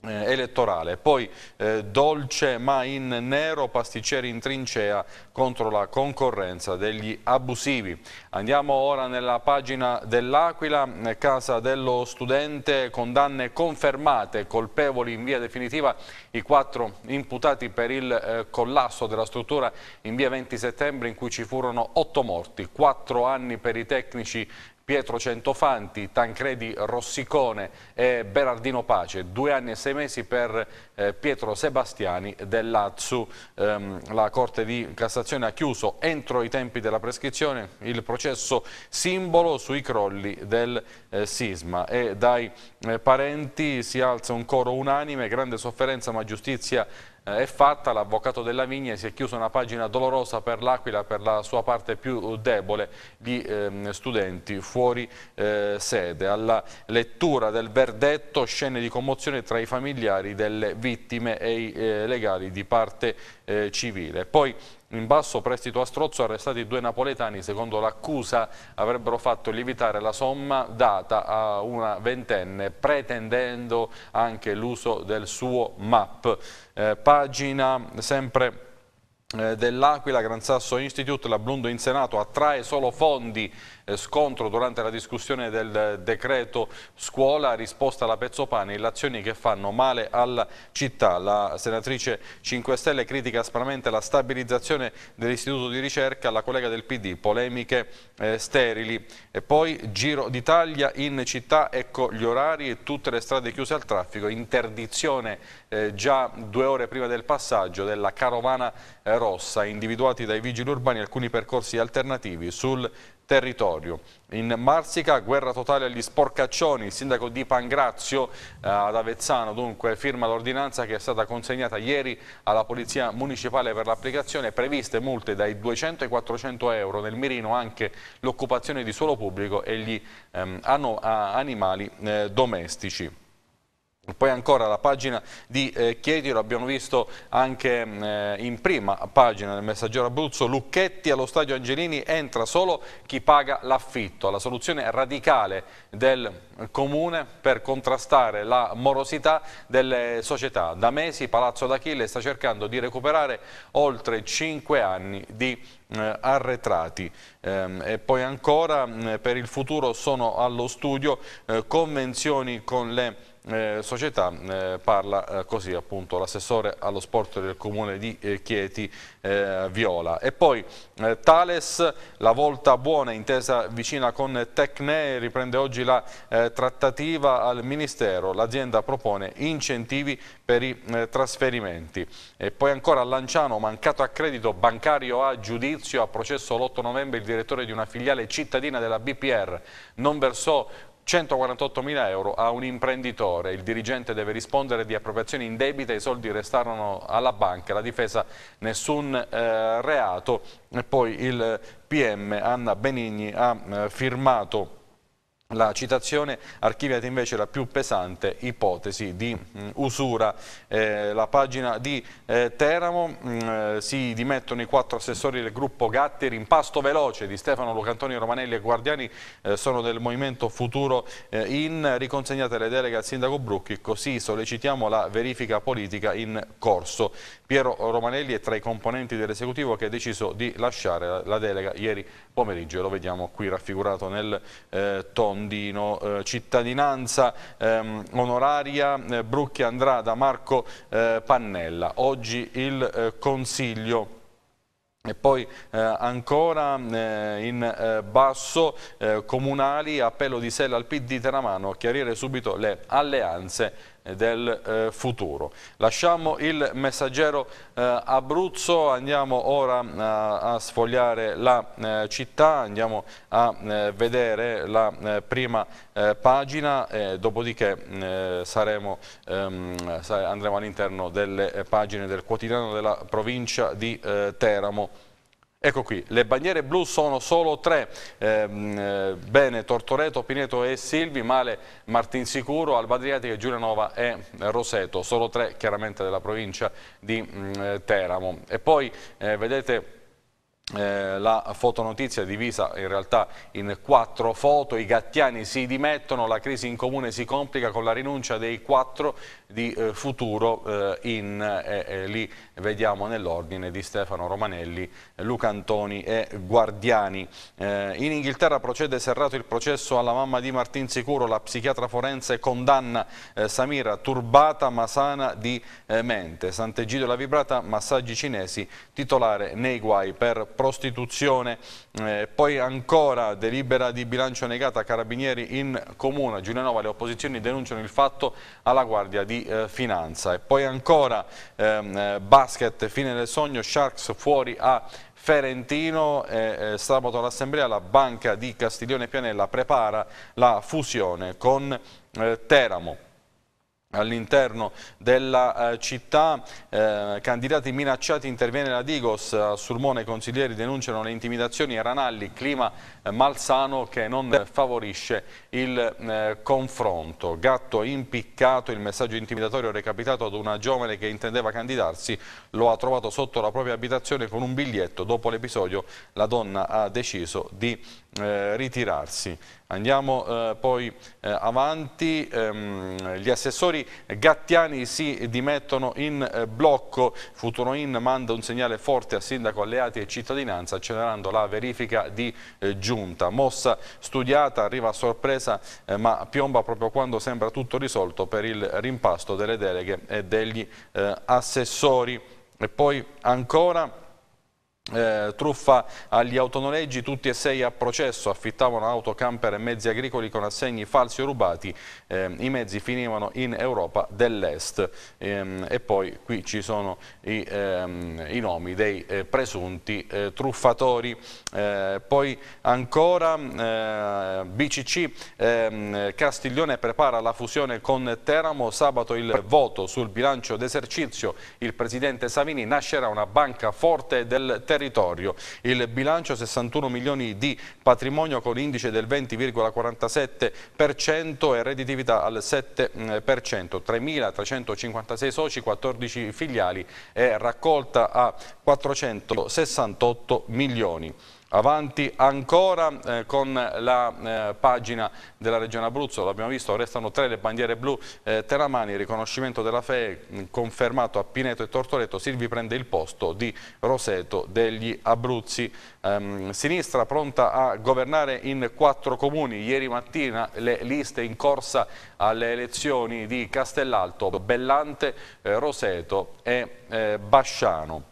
eh, elettorale. Poi eh, dolce ma in nero, pasticceri in trincea contro la concorrenza degli abusivi. Andiamo ora nella pagina dell'Aquila, eh, casa dello studente, condanne confermate, colpevoli in via definitiva i quattro imputati per il eh, collasso della struttura in via 20 settembre in cui ci furono otto morti, quattro anni per i tecnici Pietro Centofanti, Tancredi Rossicone e Berardino Pace. Due anni e sei mesi per eh, Pietro Sebastiani dell'Azzu. Ehm, la Corte di Cassazione ha chiuso entro i tempi della prescrizione il processo simbolo sui crolli del eh, sisma e dai eh, parenti si alza un coro unanime, grande sofferenza ma giustizia eh, è fatta, l'avvocato della Vigne si è chiuso una pagina dolorosa per l'Aquila, per la sua parte più debole di eh, studenti fuori eh, sede. Alla lettura del verdetto scene di commozione tra i familiari delle vittime e i eh, legali di parte eh, civile. Poi in basso prestito a Strozzo arrestati due napoletani, secondo l'accusa avrebbero fatto lievitare la somma data a una ventenne, pretendendo anche l'uso del suo MAP. Eh, pagina sempre eh, dell'Aquila, Gran Sasso Institute, la Blundo in Senato attrae solo fondi eh, scontro durante la discussione del eh, decreto scuola, risposta alla Pezzopane, le azioni che fanno male alla città. La senatrice 5 Stelle critica aspramente la stabilizzazione dell'istituto di ricerca, la collega del PD, polemiche eh, sterili. E poi giro d'Italia in città, ecco gli orari e tutte le strade chiuse al traffico, interdizione eh, già due ore prima del passaggio della carovana eh, rossa, individuati dai vigili urbani alcuni percorsi alternativi sul territorio. In Marsica, guerra totale agli sporcaccioni, il sindaco di Pangrazio eh, ad Avezzano dunque firma l'ordinanza che è stata consegnata ieri alla Polizia Municipale per l'applicazione, previste multe dai 200 ai 400 euro, nel mirino anche l'occupazione di suolo pubblico e gli ehm, animali eh, domestici. Poi ancora la pagina di eh, Chieti, lo abbiamo visto anche eh, in prima pagina del messaggero Abruzzo, Lucchetti allo stadio Angelini entra solo chi paga l'affitto. La soluzione radicale del comune per contrastare la morosità delle società. Da mesi Palazzo d'Achille sta cercando di recuperare oltre 5 anni di eh, arretrati. Ehm, e poi ancora mm, per il futuro sono allo studio eh, convenzioni con le eh, società eh, parla eh, così appunto l'assessore allo sport del comune di eh, Chieti eh, Viola. E poi Thales, la volta buona intesa vicina con Tecne, riprende oggi la trattativa al Ministero, l'azienda propone incentivi per i trasferimenti. E poi ancora a Lanciano, mancato accredito bancario a giudizio, a processo l'8 novembre il direttore di una filiale cittadina della BPR non versò 148.000 euro a un imprenditore, il dirigente deve rispondere di appropriazione in debita, i soldi restarono alla banca, la difesa nessun eh, reato e poi il PM Anna Benigni ha eh, firmato la citazione archiviata invece la più pesante ipotesi di mh, mm, usura. Eh, la pagina di eh, Teramo mh, mm, eh, si dimettono i quattro assessori del gruppo Gatti, rimpasto veloce di Stefano Lucantoni Romanelli e Guardiani eh, sono del Movimento Futuro eh, in, riconsegnate le deleghe al sindaco Brucchi, così sollecitiamo la verifica politica in corso. Piero Romanelli è tra i componenti dell'esecutivo che ha deciso di lasciare la, la delega ieri pomeriggio, lo vediamo qui raffigurato nel eh, tondo Mondino, eh, cittadinanza ehm, onoraria eh, Brucchi andrà da Marco eh, Pannella. Oggi il Consiglio e poi eh, ancora eh, in eh, basso comunali, appello di Sella al PD Teramano a chiarire subito le alleanze del eh, futuro. Lasciamo il messaggero eh, Abruzzo, andiamo ora eh, a sfogliare la città, andiamo a vedere la prima pagina, dopodiché saremo, ehm, andremo all'interno delle pagine del quotidiano della provincia di Teramo. Ecco qui, le bandiere blu sono solo tre, ehm, eh, bene Tortoreto, Pineto e Silvi, male Martin Sicuro, Alba Adriatica, Giulianova e Roseto, solo tre chiaramente della provincia di mh, mm, eh, Teramo. E poi eh, vedete eh, la fotonotizia è divisa in realtà in quattro foto, i gattiani si dimettono, la crisi in comune si complica con la rinuncia dei quattro di eh, futuro eh, in, eh, eh, lì vediamo nell'ordine di Stefano Romanelli, Luca Antoni e Guardiani. in Inghilterra procede serrato il processo alla mamma di Martin Sicuro, la psichiatra forense condanna Samira turbata ma sana di mente. Sant'Egidio la Vibrata, massaggi cinesi, titolare nei guai per prostituzione. Eh, poi ancora delibera di bilancio negata Carabinieri in Comune, Giulianova, le opposizioni denunciano il fatto alla Guardia di eh, Finanza. E poi ancora ehm, eh, basket, fine del sogno, Sharks fuori a Ferentino, eh, eh, sabato all'Assemblea la banca di Castiglione Pianella prepara la fusione con eh, Teramo. All'interno della eh, città, eh, candidati minacciati interviene la Digos, a Sulmone i consiglieri denunciano le intimidazioni a Ranalli, clima malsano che non favorisce il eh, confronto. Gatto impiccato, il messaggio intimidatorio recapitato ad una giovane che intendeva candidarsi, lo ha trovato sotto la propria abitazione con un biglietto. Dopo l'episodio la donna ha deciso di eh, ritirarsi. Andiamo eh, poi eh, avanti, ehm, gli assessori gattiani si dimettono in eh, blocco, Futuro In manda un segnale forte a sindaco, alleati e cittadinanza accelerando la verifica di eh, giudizio giunta. Mossa studiata, arriva a sorpresa eh, ma piomba proprio quando sembra tutto risolto per il rimpasto delle deleghe e degli eh, assessori. E poi ancora eh, truffa agli autonoleggi, tutti e sei a processo, affittavano auto, camper e mezzi agricoli con assegni falsi o rubati, eh, i mezzi finivano in Europa dell'Est eh, e poi qui ci sono i, ehm, i nomi dei eh, presunti eh, truffatori. Eh, poi ancora BCC ehm, Castiglione prepara la fusione con Teramo, sabato il voto sul bilancio d'esercizio, il presidente Savini nascerà una banca forte del Teramo territorio. Il bilancio 61 milioni di patrimonio con indice del 20,47% e redditività al 7%, 3.356 mm, soci, 14 filiali e raccolta a 468 milioni avanti ancora eh, con la eh, pagina della Regione Abruzzo, l'abbiamo visto, restano tre le bandiere blu eh, Teramani, riconoscimento della FE mm, confermato a Pineto e Tortoletto, Silvi prende il posto di Roseto degli Abruzzi. Ehm, sinistra pronta a governare in quattro comuni, ieri mattina le liste in corsa alle elezioni di Castellalto, Bellante, eh, Roseto e eh, Basciano.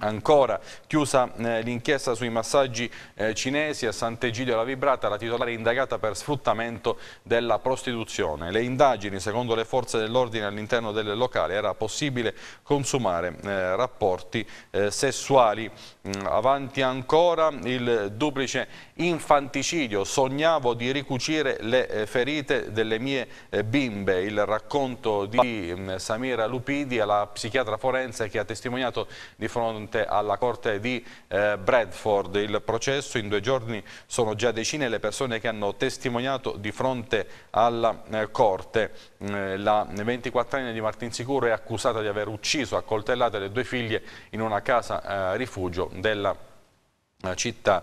Ancora chiusa eh, l'inchiesta sui massaggi eh, cinesi a Sant'Egidio la Vibrata, la titolare indagata per sfruttamento della prostituzione. Le indagini, secondo le forze dell'ordine all'interno del locale, era possibile consumare eh, rapporti eh, sessuali. Mm, avanti ancora il duplice infanticidio. Sognavo di ricucire le eh, ferite delle mie eh, bimbe. Il racconto di mm, Samira Lupidi, la psichiatra forense che ha testimoniato di fronte fronte alla Corte di eh, Bradford. Il processo in due giorni sono già decine le persone che hanno testimoniato di fronte alla eh, Corte. Mm, eh, la 24enne di Martinsicuro è accusata di aver ucciso a coltellate le due figlie in una casa eh, rifugio della eh, città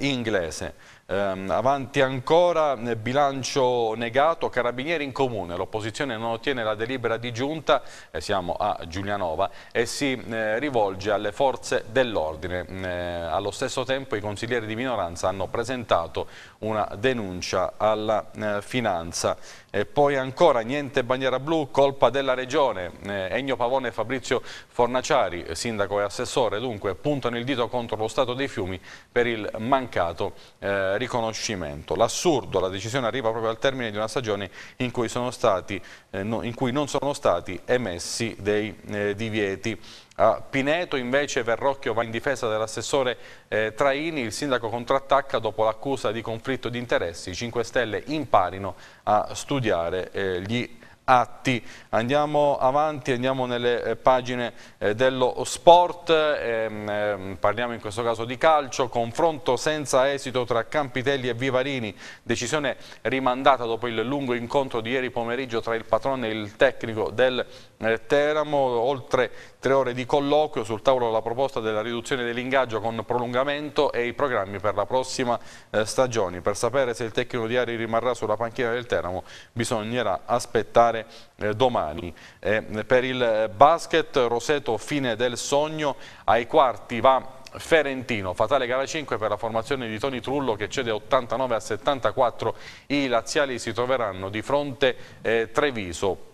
inglese. Ehm, avanti ancora, eh, bilancio negato, Carabinieri in comune, l'opposizione non ottiene la delibera di giunta, eh, siamo a Giulianova, e si eh, rivolge alle forze dell'ordine. Mm, eh, allo stesso tempo i consiglieri di minoranza hanno presentato una denuncia alla eh, finanza. E poi ancora niente bandiera blu, colpa della regione. Eh, Ennio Pavone e Fabrizio Fornaciari, sindaco e assessore, dunque puntano il dito contro lo stato dei fiumi per il mancato eh, riconoscimento. L'assurdo, la decisione arriva proprio al termine di una stagione in cui, stati, eh, no, in cui non sono stati emessi dei eh, divieti. A Pineto invece Verrocchio va in difesa dell'assessore eh, Traini, il sindaco contrattacca dopo l'accusa di conflitto di interessi, i 5 Stelle imparino a studiare eh, gli atti. Andiamo avanti, andiamo nelle eh, pagine eh, dello sport, ehm, ehm, parliamo in questo caso di calcio, confronto senza esito tra Campitelli e Vivarini, decisione rimandata dopo il lungo incontro di ieri pomeriggio tra il patrone e il tecnico del eh, Teramo, oltre tre ore di colloquio sul tavolo la proposta della riduzione dell'ingaggio con prolungamento e i programmi per la prossima eh, stagione. Per sapere se il tecnico di Ari rimarrà sulla panchina del Teramo bisognerà aspettare eh, domani. Eh, per il eh, basket Roseto fine del sogno, ai quarti va Ferentino, fatale gara 5 per la formazione di Toni Trullo che cede 89 a 74, i laziali si troveranno di fronte eh, Treviso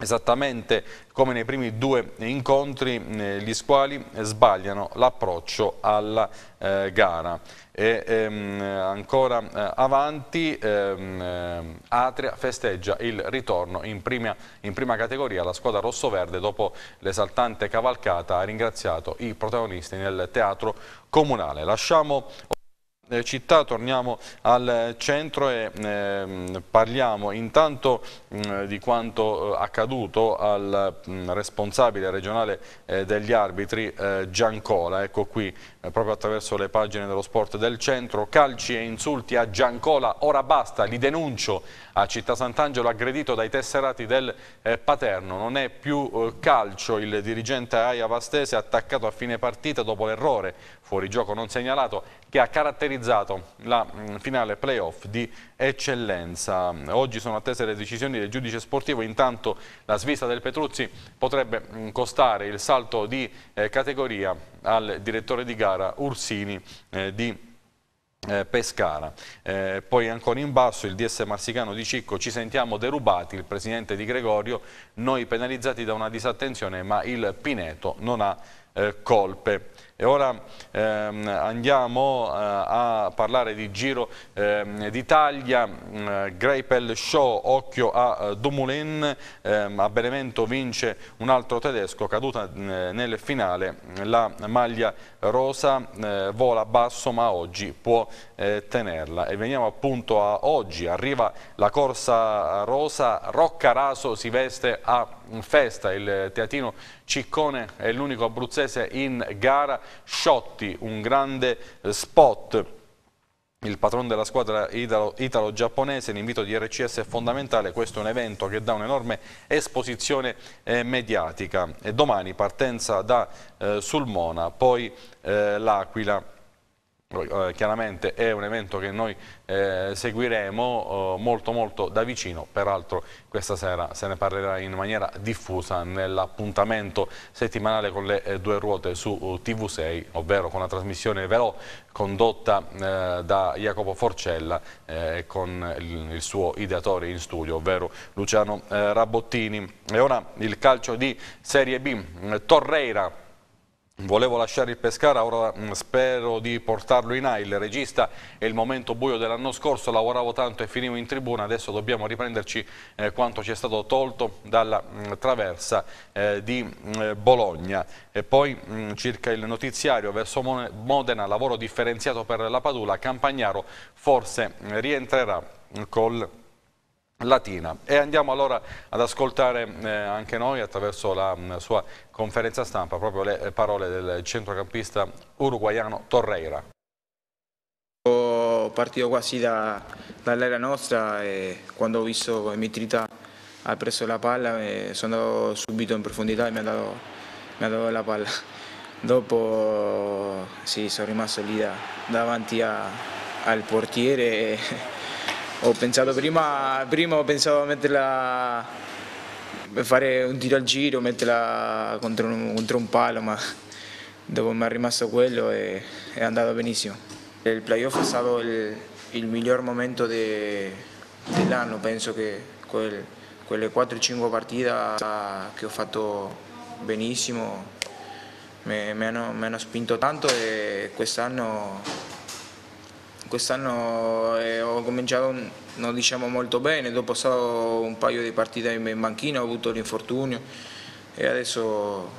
Esattamente come nei primi due incontri eh, gli squali sbagliano l'approccio alla eh, gara. E, ehm, ancora eh, avanti ehm, eh, Atria festeggia il ritorno in prima, in prima categoria. La squadra rossoverde dopo l'esaltante cavalcata ha ringraziato i protagonisti nel teatro comunale. Lasciamo eh, città, torniamo al centro e eh, parliamo intanto mh, mm, di quanto eh, accaduto al mh, mm, responsabile regionale eh, degli arbitri eh, Giancola, ecco qui eh, proprio attraverso le pagine dello sport del centro, calci e insulti a Giancola, ora basta, li denuncio a Città Sant'Angelo aggredito dai tesserati del Paterno, non è più calcio, il dirigente Aia Vastese attaccato a fine partita dopo l'errore fuorigioco non segnalato che ha caratterizzato la mm, finale playoff di eccellenza. Oggi sono attese le decisioni del giudice sportivo, intanto la svista del Petruzzi potrebbe mm, costare il salto di eh, categoria al direttore di gara Ursini eh, di eh, Pescara. Eh, poi ancora in basso il DS Marsicano di Cicco, ci sentiamo derubati, il presidente di Gregorio, noi penalizzati da una disattenzione ma il Pineto non ha eh, colpe. E ora ehm, andiamo eh, a parlare di Giro ehm, d'Italia, eh, Greipel Show, occhio a eh, Dumoulin, ehm, a Benevento vince un altro tedesco, caduta mm, nel finale mm, la maglia rosa, eh, vola basso ma oggi può eh, tenerla. E veniamo appunto a oggi, arriva la corsa rosa, Roccaraso si veste a festa, il teatino Ciccone è l'unico abruzzese in gara, Sciotti un grande eh, spot. Il patrono della squadra italo-giapponese, l'invito di RCS è fondamentale, questo è un evento che dà un'enorme esposizione eh, mediatica. E domani partenza da eh, Sulmona, poi eh, l'Aquila eh, chiaramente è un evento che noi eh, seguiremo eh, molto molto da vicino, peraltro questa sera se ne parlerà in maniera diffusa nell'appuntamento settimanale con le eh, due ruote su eh, TV6, ovvero con la trasmissione Velo condotta eh, da Jacopo Forcella e con il, il, suo ideatore in studio, ovvero Luciano Rabottini. E ora il calcio di Serie B, Torreira Volevo lasciare il Pescara, ora mm, spero di portarlo in A, il regista è il momento buio dell'anno scorso, lavoravo tanto e finivo in tribuna, adesso dobbiamo riprenderci eh, quanto ci è stato tolto dalla mh, mm, traversa eh, di mh, mm, Bologna. E poi mh, circa il notiziario verso Modena, lavoro differenziato per la Padula, Campagnaro forse rientrerà col Latina. E andiamo allora ad ascoltare eh, anche noi attraverso la mh, mm, sua conferenza stampa proprio le eh, parole del centrocampista uruguaiano Torreira. Ho partito quasi da, dall'area nostra e quando ho visto Mitrita ha preso la palla eh, sono andato subito in profondità e mi ha dato, mi ha dato la palla. Dopo sì, sono rimasto lì da, davanti a, al portiere. E, ho pensato prima, prima ho pensato a metterla, fare un tiro al giro, metterla contro un, contro un palo, ma dopo mi è rimasto quello e è andato benissimo. Il playoff è stato il, il miglior momento de, dell'anno, penso che quel, quelle 4-5 partite che ho fatto benissimo mi, hanno, mi hanno spinto tanto e quest'anno quest'anno eh, ho cominciato non diciamo molto bene, dopo solo un paio di partite in banchina ho avuto l'infortunio e adesso,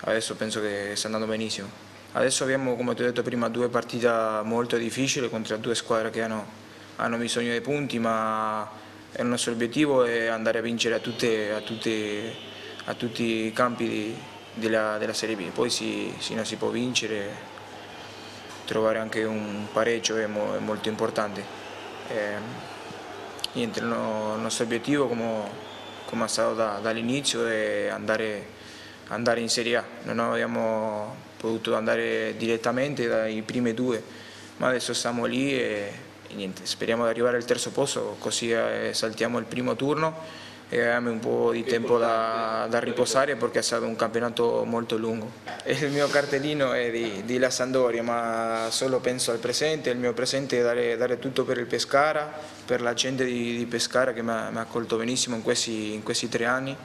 adesso, penso che sta andando benissimo. Adesso abbiamo, come ti ho detto prima, due partite molto difficili contro due squadre che hanno, hanno bisogno dei punti, ma il nostro obiettivo è andare a vincere a, tutte, a, tutte, a tutti i campi di, della, della, Serie B. Poi se non si può vincere trovare anche un pareggio è, mo è molto importante. E, ehm, niente, il nostro obiettivo come, come è stato da, dall'inizio è andare, andare, in Serie A. Non abbiamo potuto andare direttamente dai primi due, ma adesso siamo lì e, e niente, speriamo di arrivare al terzo posto così eh, saltiamo il primo turno e avevamo un po' di tempo da, da, riposare perché è stato un campionato molto lungo. Il mio cartellino è di, di la Sandoria, ma solo penso al presente, il mio presente è dare, dare tutto per il Pescara, per la gente di, di Pescara che mi ha, mi ha, accolto benissimo in questi, in questi tre anni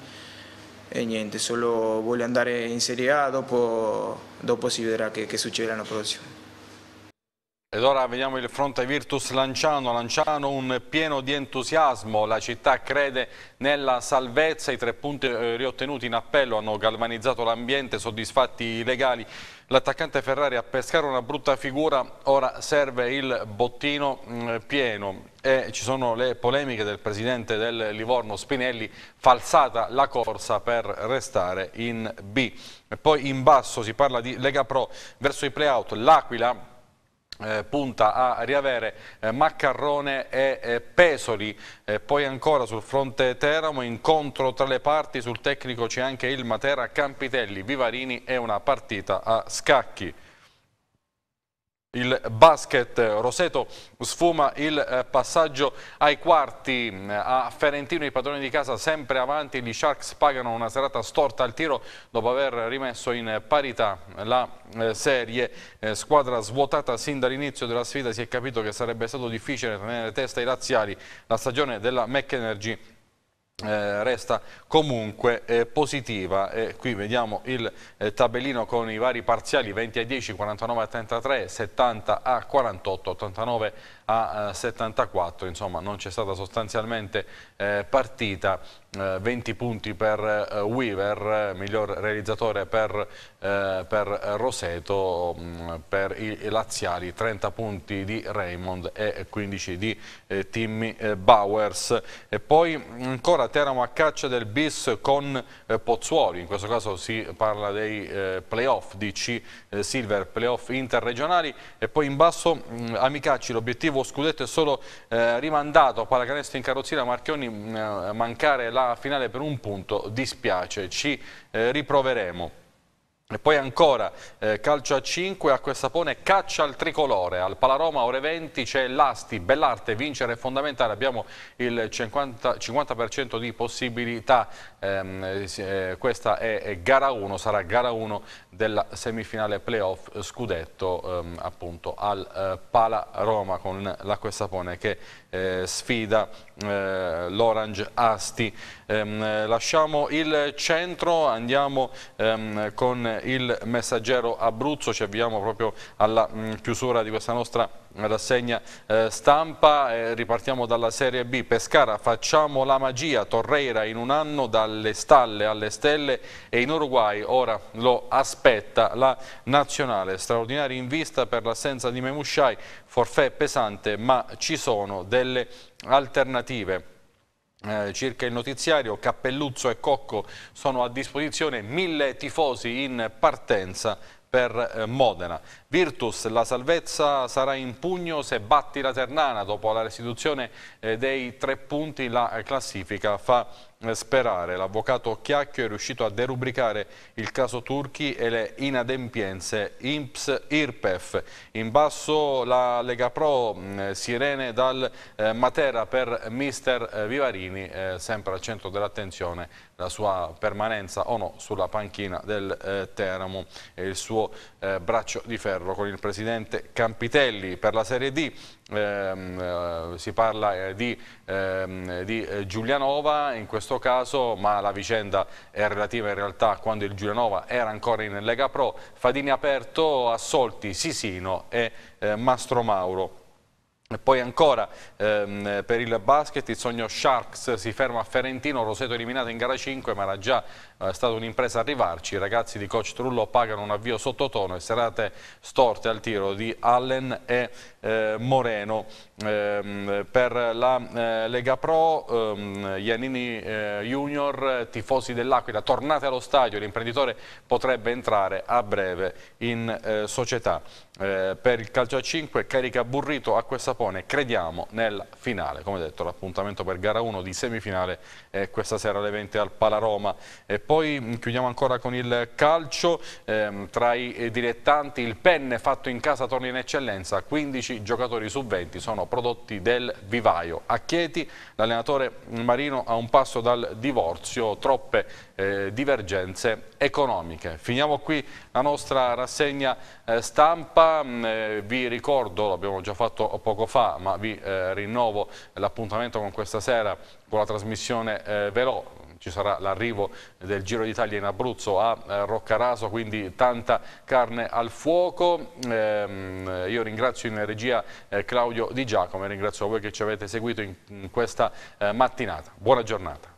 e niente, solo voglio andare in Serie A, dopo, dopo si vedrà che, che succederà l'anno prossimo. Ed ora vediamo il fronte Virtus Lanciano. Lanciano un pieno di entusiasmo, la città crede nella salvezza, i tre punti eh, riottenuti in appello hanno galvanizzato l'ambiente, soddisfatti i legali. L'attaccante Ferrari a pescare una brutta figura, ora serve il bottino mm, pieno. E ci sono le polemiche del presidente del Livorno Spinelli, falsata la corsa per restare in B. E poi in basso si parla di Lega Pro verso i playout, l'Aquila eh, punta a riavere eh, Maccarrone e eh, Pesoli, eh, poi ancora sul fronte Teramo incontro tra le parti, sul tecnico c'è anche il Matera Campitelli, Vivarini e una partita a scacchi il basket Roseto sfuma il eh, passaggio ai quarti a Ferentino i padroni di casa sempre avanti gli Sharks pagano una serata storta al tiro dopo aver rimesso in parità la eh, serie eh, squadra svuotata sin dall'inizio della sfida si è capito che sarebbe stato difficile tenere testa ai razziali la stagione della McEnergy eh, resta comunque eh, positiva. Eh, qui vediamo il eh, tabellino con i vari parziali 20 a 10, 49 a 33, 70 a 48, 89 a a 74, eh, insomma non c'è stata sostanzialmente eh, partita, eh, 20 punti per eh, Weaver, miglior realizzatore per, eh, per eh, Roseto, mh, mm, per i laziali 30 punti di Raymond e 15 di Timmy Bowers. E poi mm, ancora Teramo a caccia del bis con Pozzuoli, in questo caso si parla dei playoff di C Silver, playoff interregionali e poi in basso mh, mm, Amicacci l'obiettivo tentativo scudetto è solo eh, rimandato, Palacanestro in carrozzina, Marchioni mm, eh, mancare la finale per un punto, dispiace, ci eh, riproveremo. E poi ancora eh, calcio a 5, a questa pone caccia al tricolore, al Palaroma ore 20 c'è l'Asti, Bellarte, vincere è fondamentale, abbiamo il 50%, 50 di possibilità, ehm, eh, questa è, è, gara 1, sarà gara 1 della semifinale playoff scudetto ehm, appunto al eh, Palaroma con l'Acqua Sapone che eh, sfida eh, l'Orange Asti. Ehm, lasciamo il centro, andiamo ehm, con il messaggero Abruzzo, ci avviamo proprio alla mm, chiusura di questa nostra rassegna eh, stampa, ripartiamo dalla Serie B, Pescara facciamo la magia, Torreira in un anno dalle stalle alle stelle e in Uruguay ora lo aspetta la nazionale, straordinari in vista per l'assenza di Memushai, forfè pesante ma ci sono delle alternative. Eh, circa il notiziario, Cappelluzzo e Cocco sono a disposizione mille tifosi in partenza per eh, Modena. Virtus, la salvezza sarà in pugno se batti la Ternana. Dopo la restituzione eh, dei tre punti la eh, classifica fa eh, sperare. L'avvocato Chiacchio è riuscito a derubricare il caso Turchi e le inadempienze IMPS-IRPEF. In basso la Lega Pro, mm, sirene dal Matera per mister Vivarini, sempre al centro dell'attenzione la sua permanenza o no sulla panchina del Teramo e il suo braccio di ferro parlo con il presidente Campitelli. Per la Serie D ehm, eh, si parla eh, di, ehm, di, eh, Giulianova in questo caso, ma la vicenda è relativa in realtà a quando il Giulianova era ancora in Lega Pro. Fadini aperto, assolti Sisino e eh, Mastro Mauro poi ancora ehm, per il basket il sogno Sharks si ferma a Ferentino, Roseto eliminato in gara 5 ma era già eh, stata un'impresa arrivarci, i ragazzi di coach Trullo pagano un avvio sottotono e serate storte al tiro di Allen e eh, Moreno. Eh, per la eh, Lega Pro ehm, Iannini eh, Junior, tifosi dell'Aquila, tornate allo stadio, l'imprenditore potrebbe entrare a breve in eh, società eh, per il calcio a 5, carica Burrito, a questa pone crediamo nella finale, come detto l'appuntamento per gara 1 di semifinale eh, questa sera alle 20 al Palaroma e poi mm, chiudiamo ancora con il calcio, eh, tra i eh, dilettanti il penne fatto in casa torna in eccellenza, 15 giocatori su 20 sono prodotti del vivaio, a Chieti l'allenatore Marino a un passo dal divorzio, troppe eh, divergenze economiche. Finiamo qui la nostra rassegna eh, stampa, mh, mm, eh, vi ricordo, l'abbiamo già fatto poco fa, ma vi eh, rinnovo l'appuntamento con questa sera con la trasmissione eh, Verò, ci sarà l'arrivo del Giro d'Italia in Abruzzo a eh, Roccaraso, quindi tanta carne al fuoco. Ehm, io ringrazio in regia Claudio Di Giacomo e ringrazio voi che ci avete seguito in, questa mattinata. Buona giornata.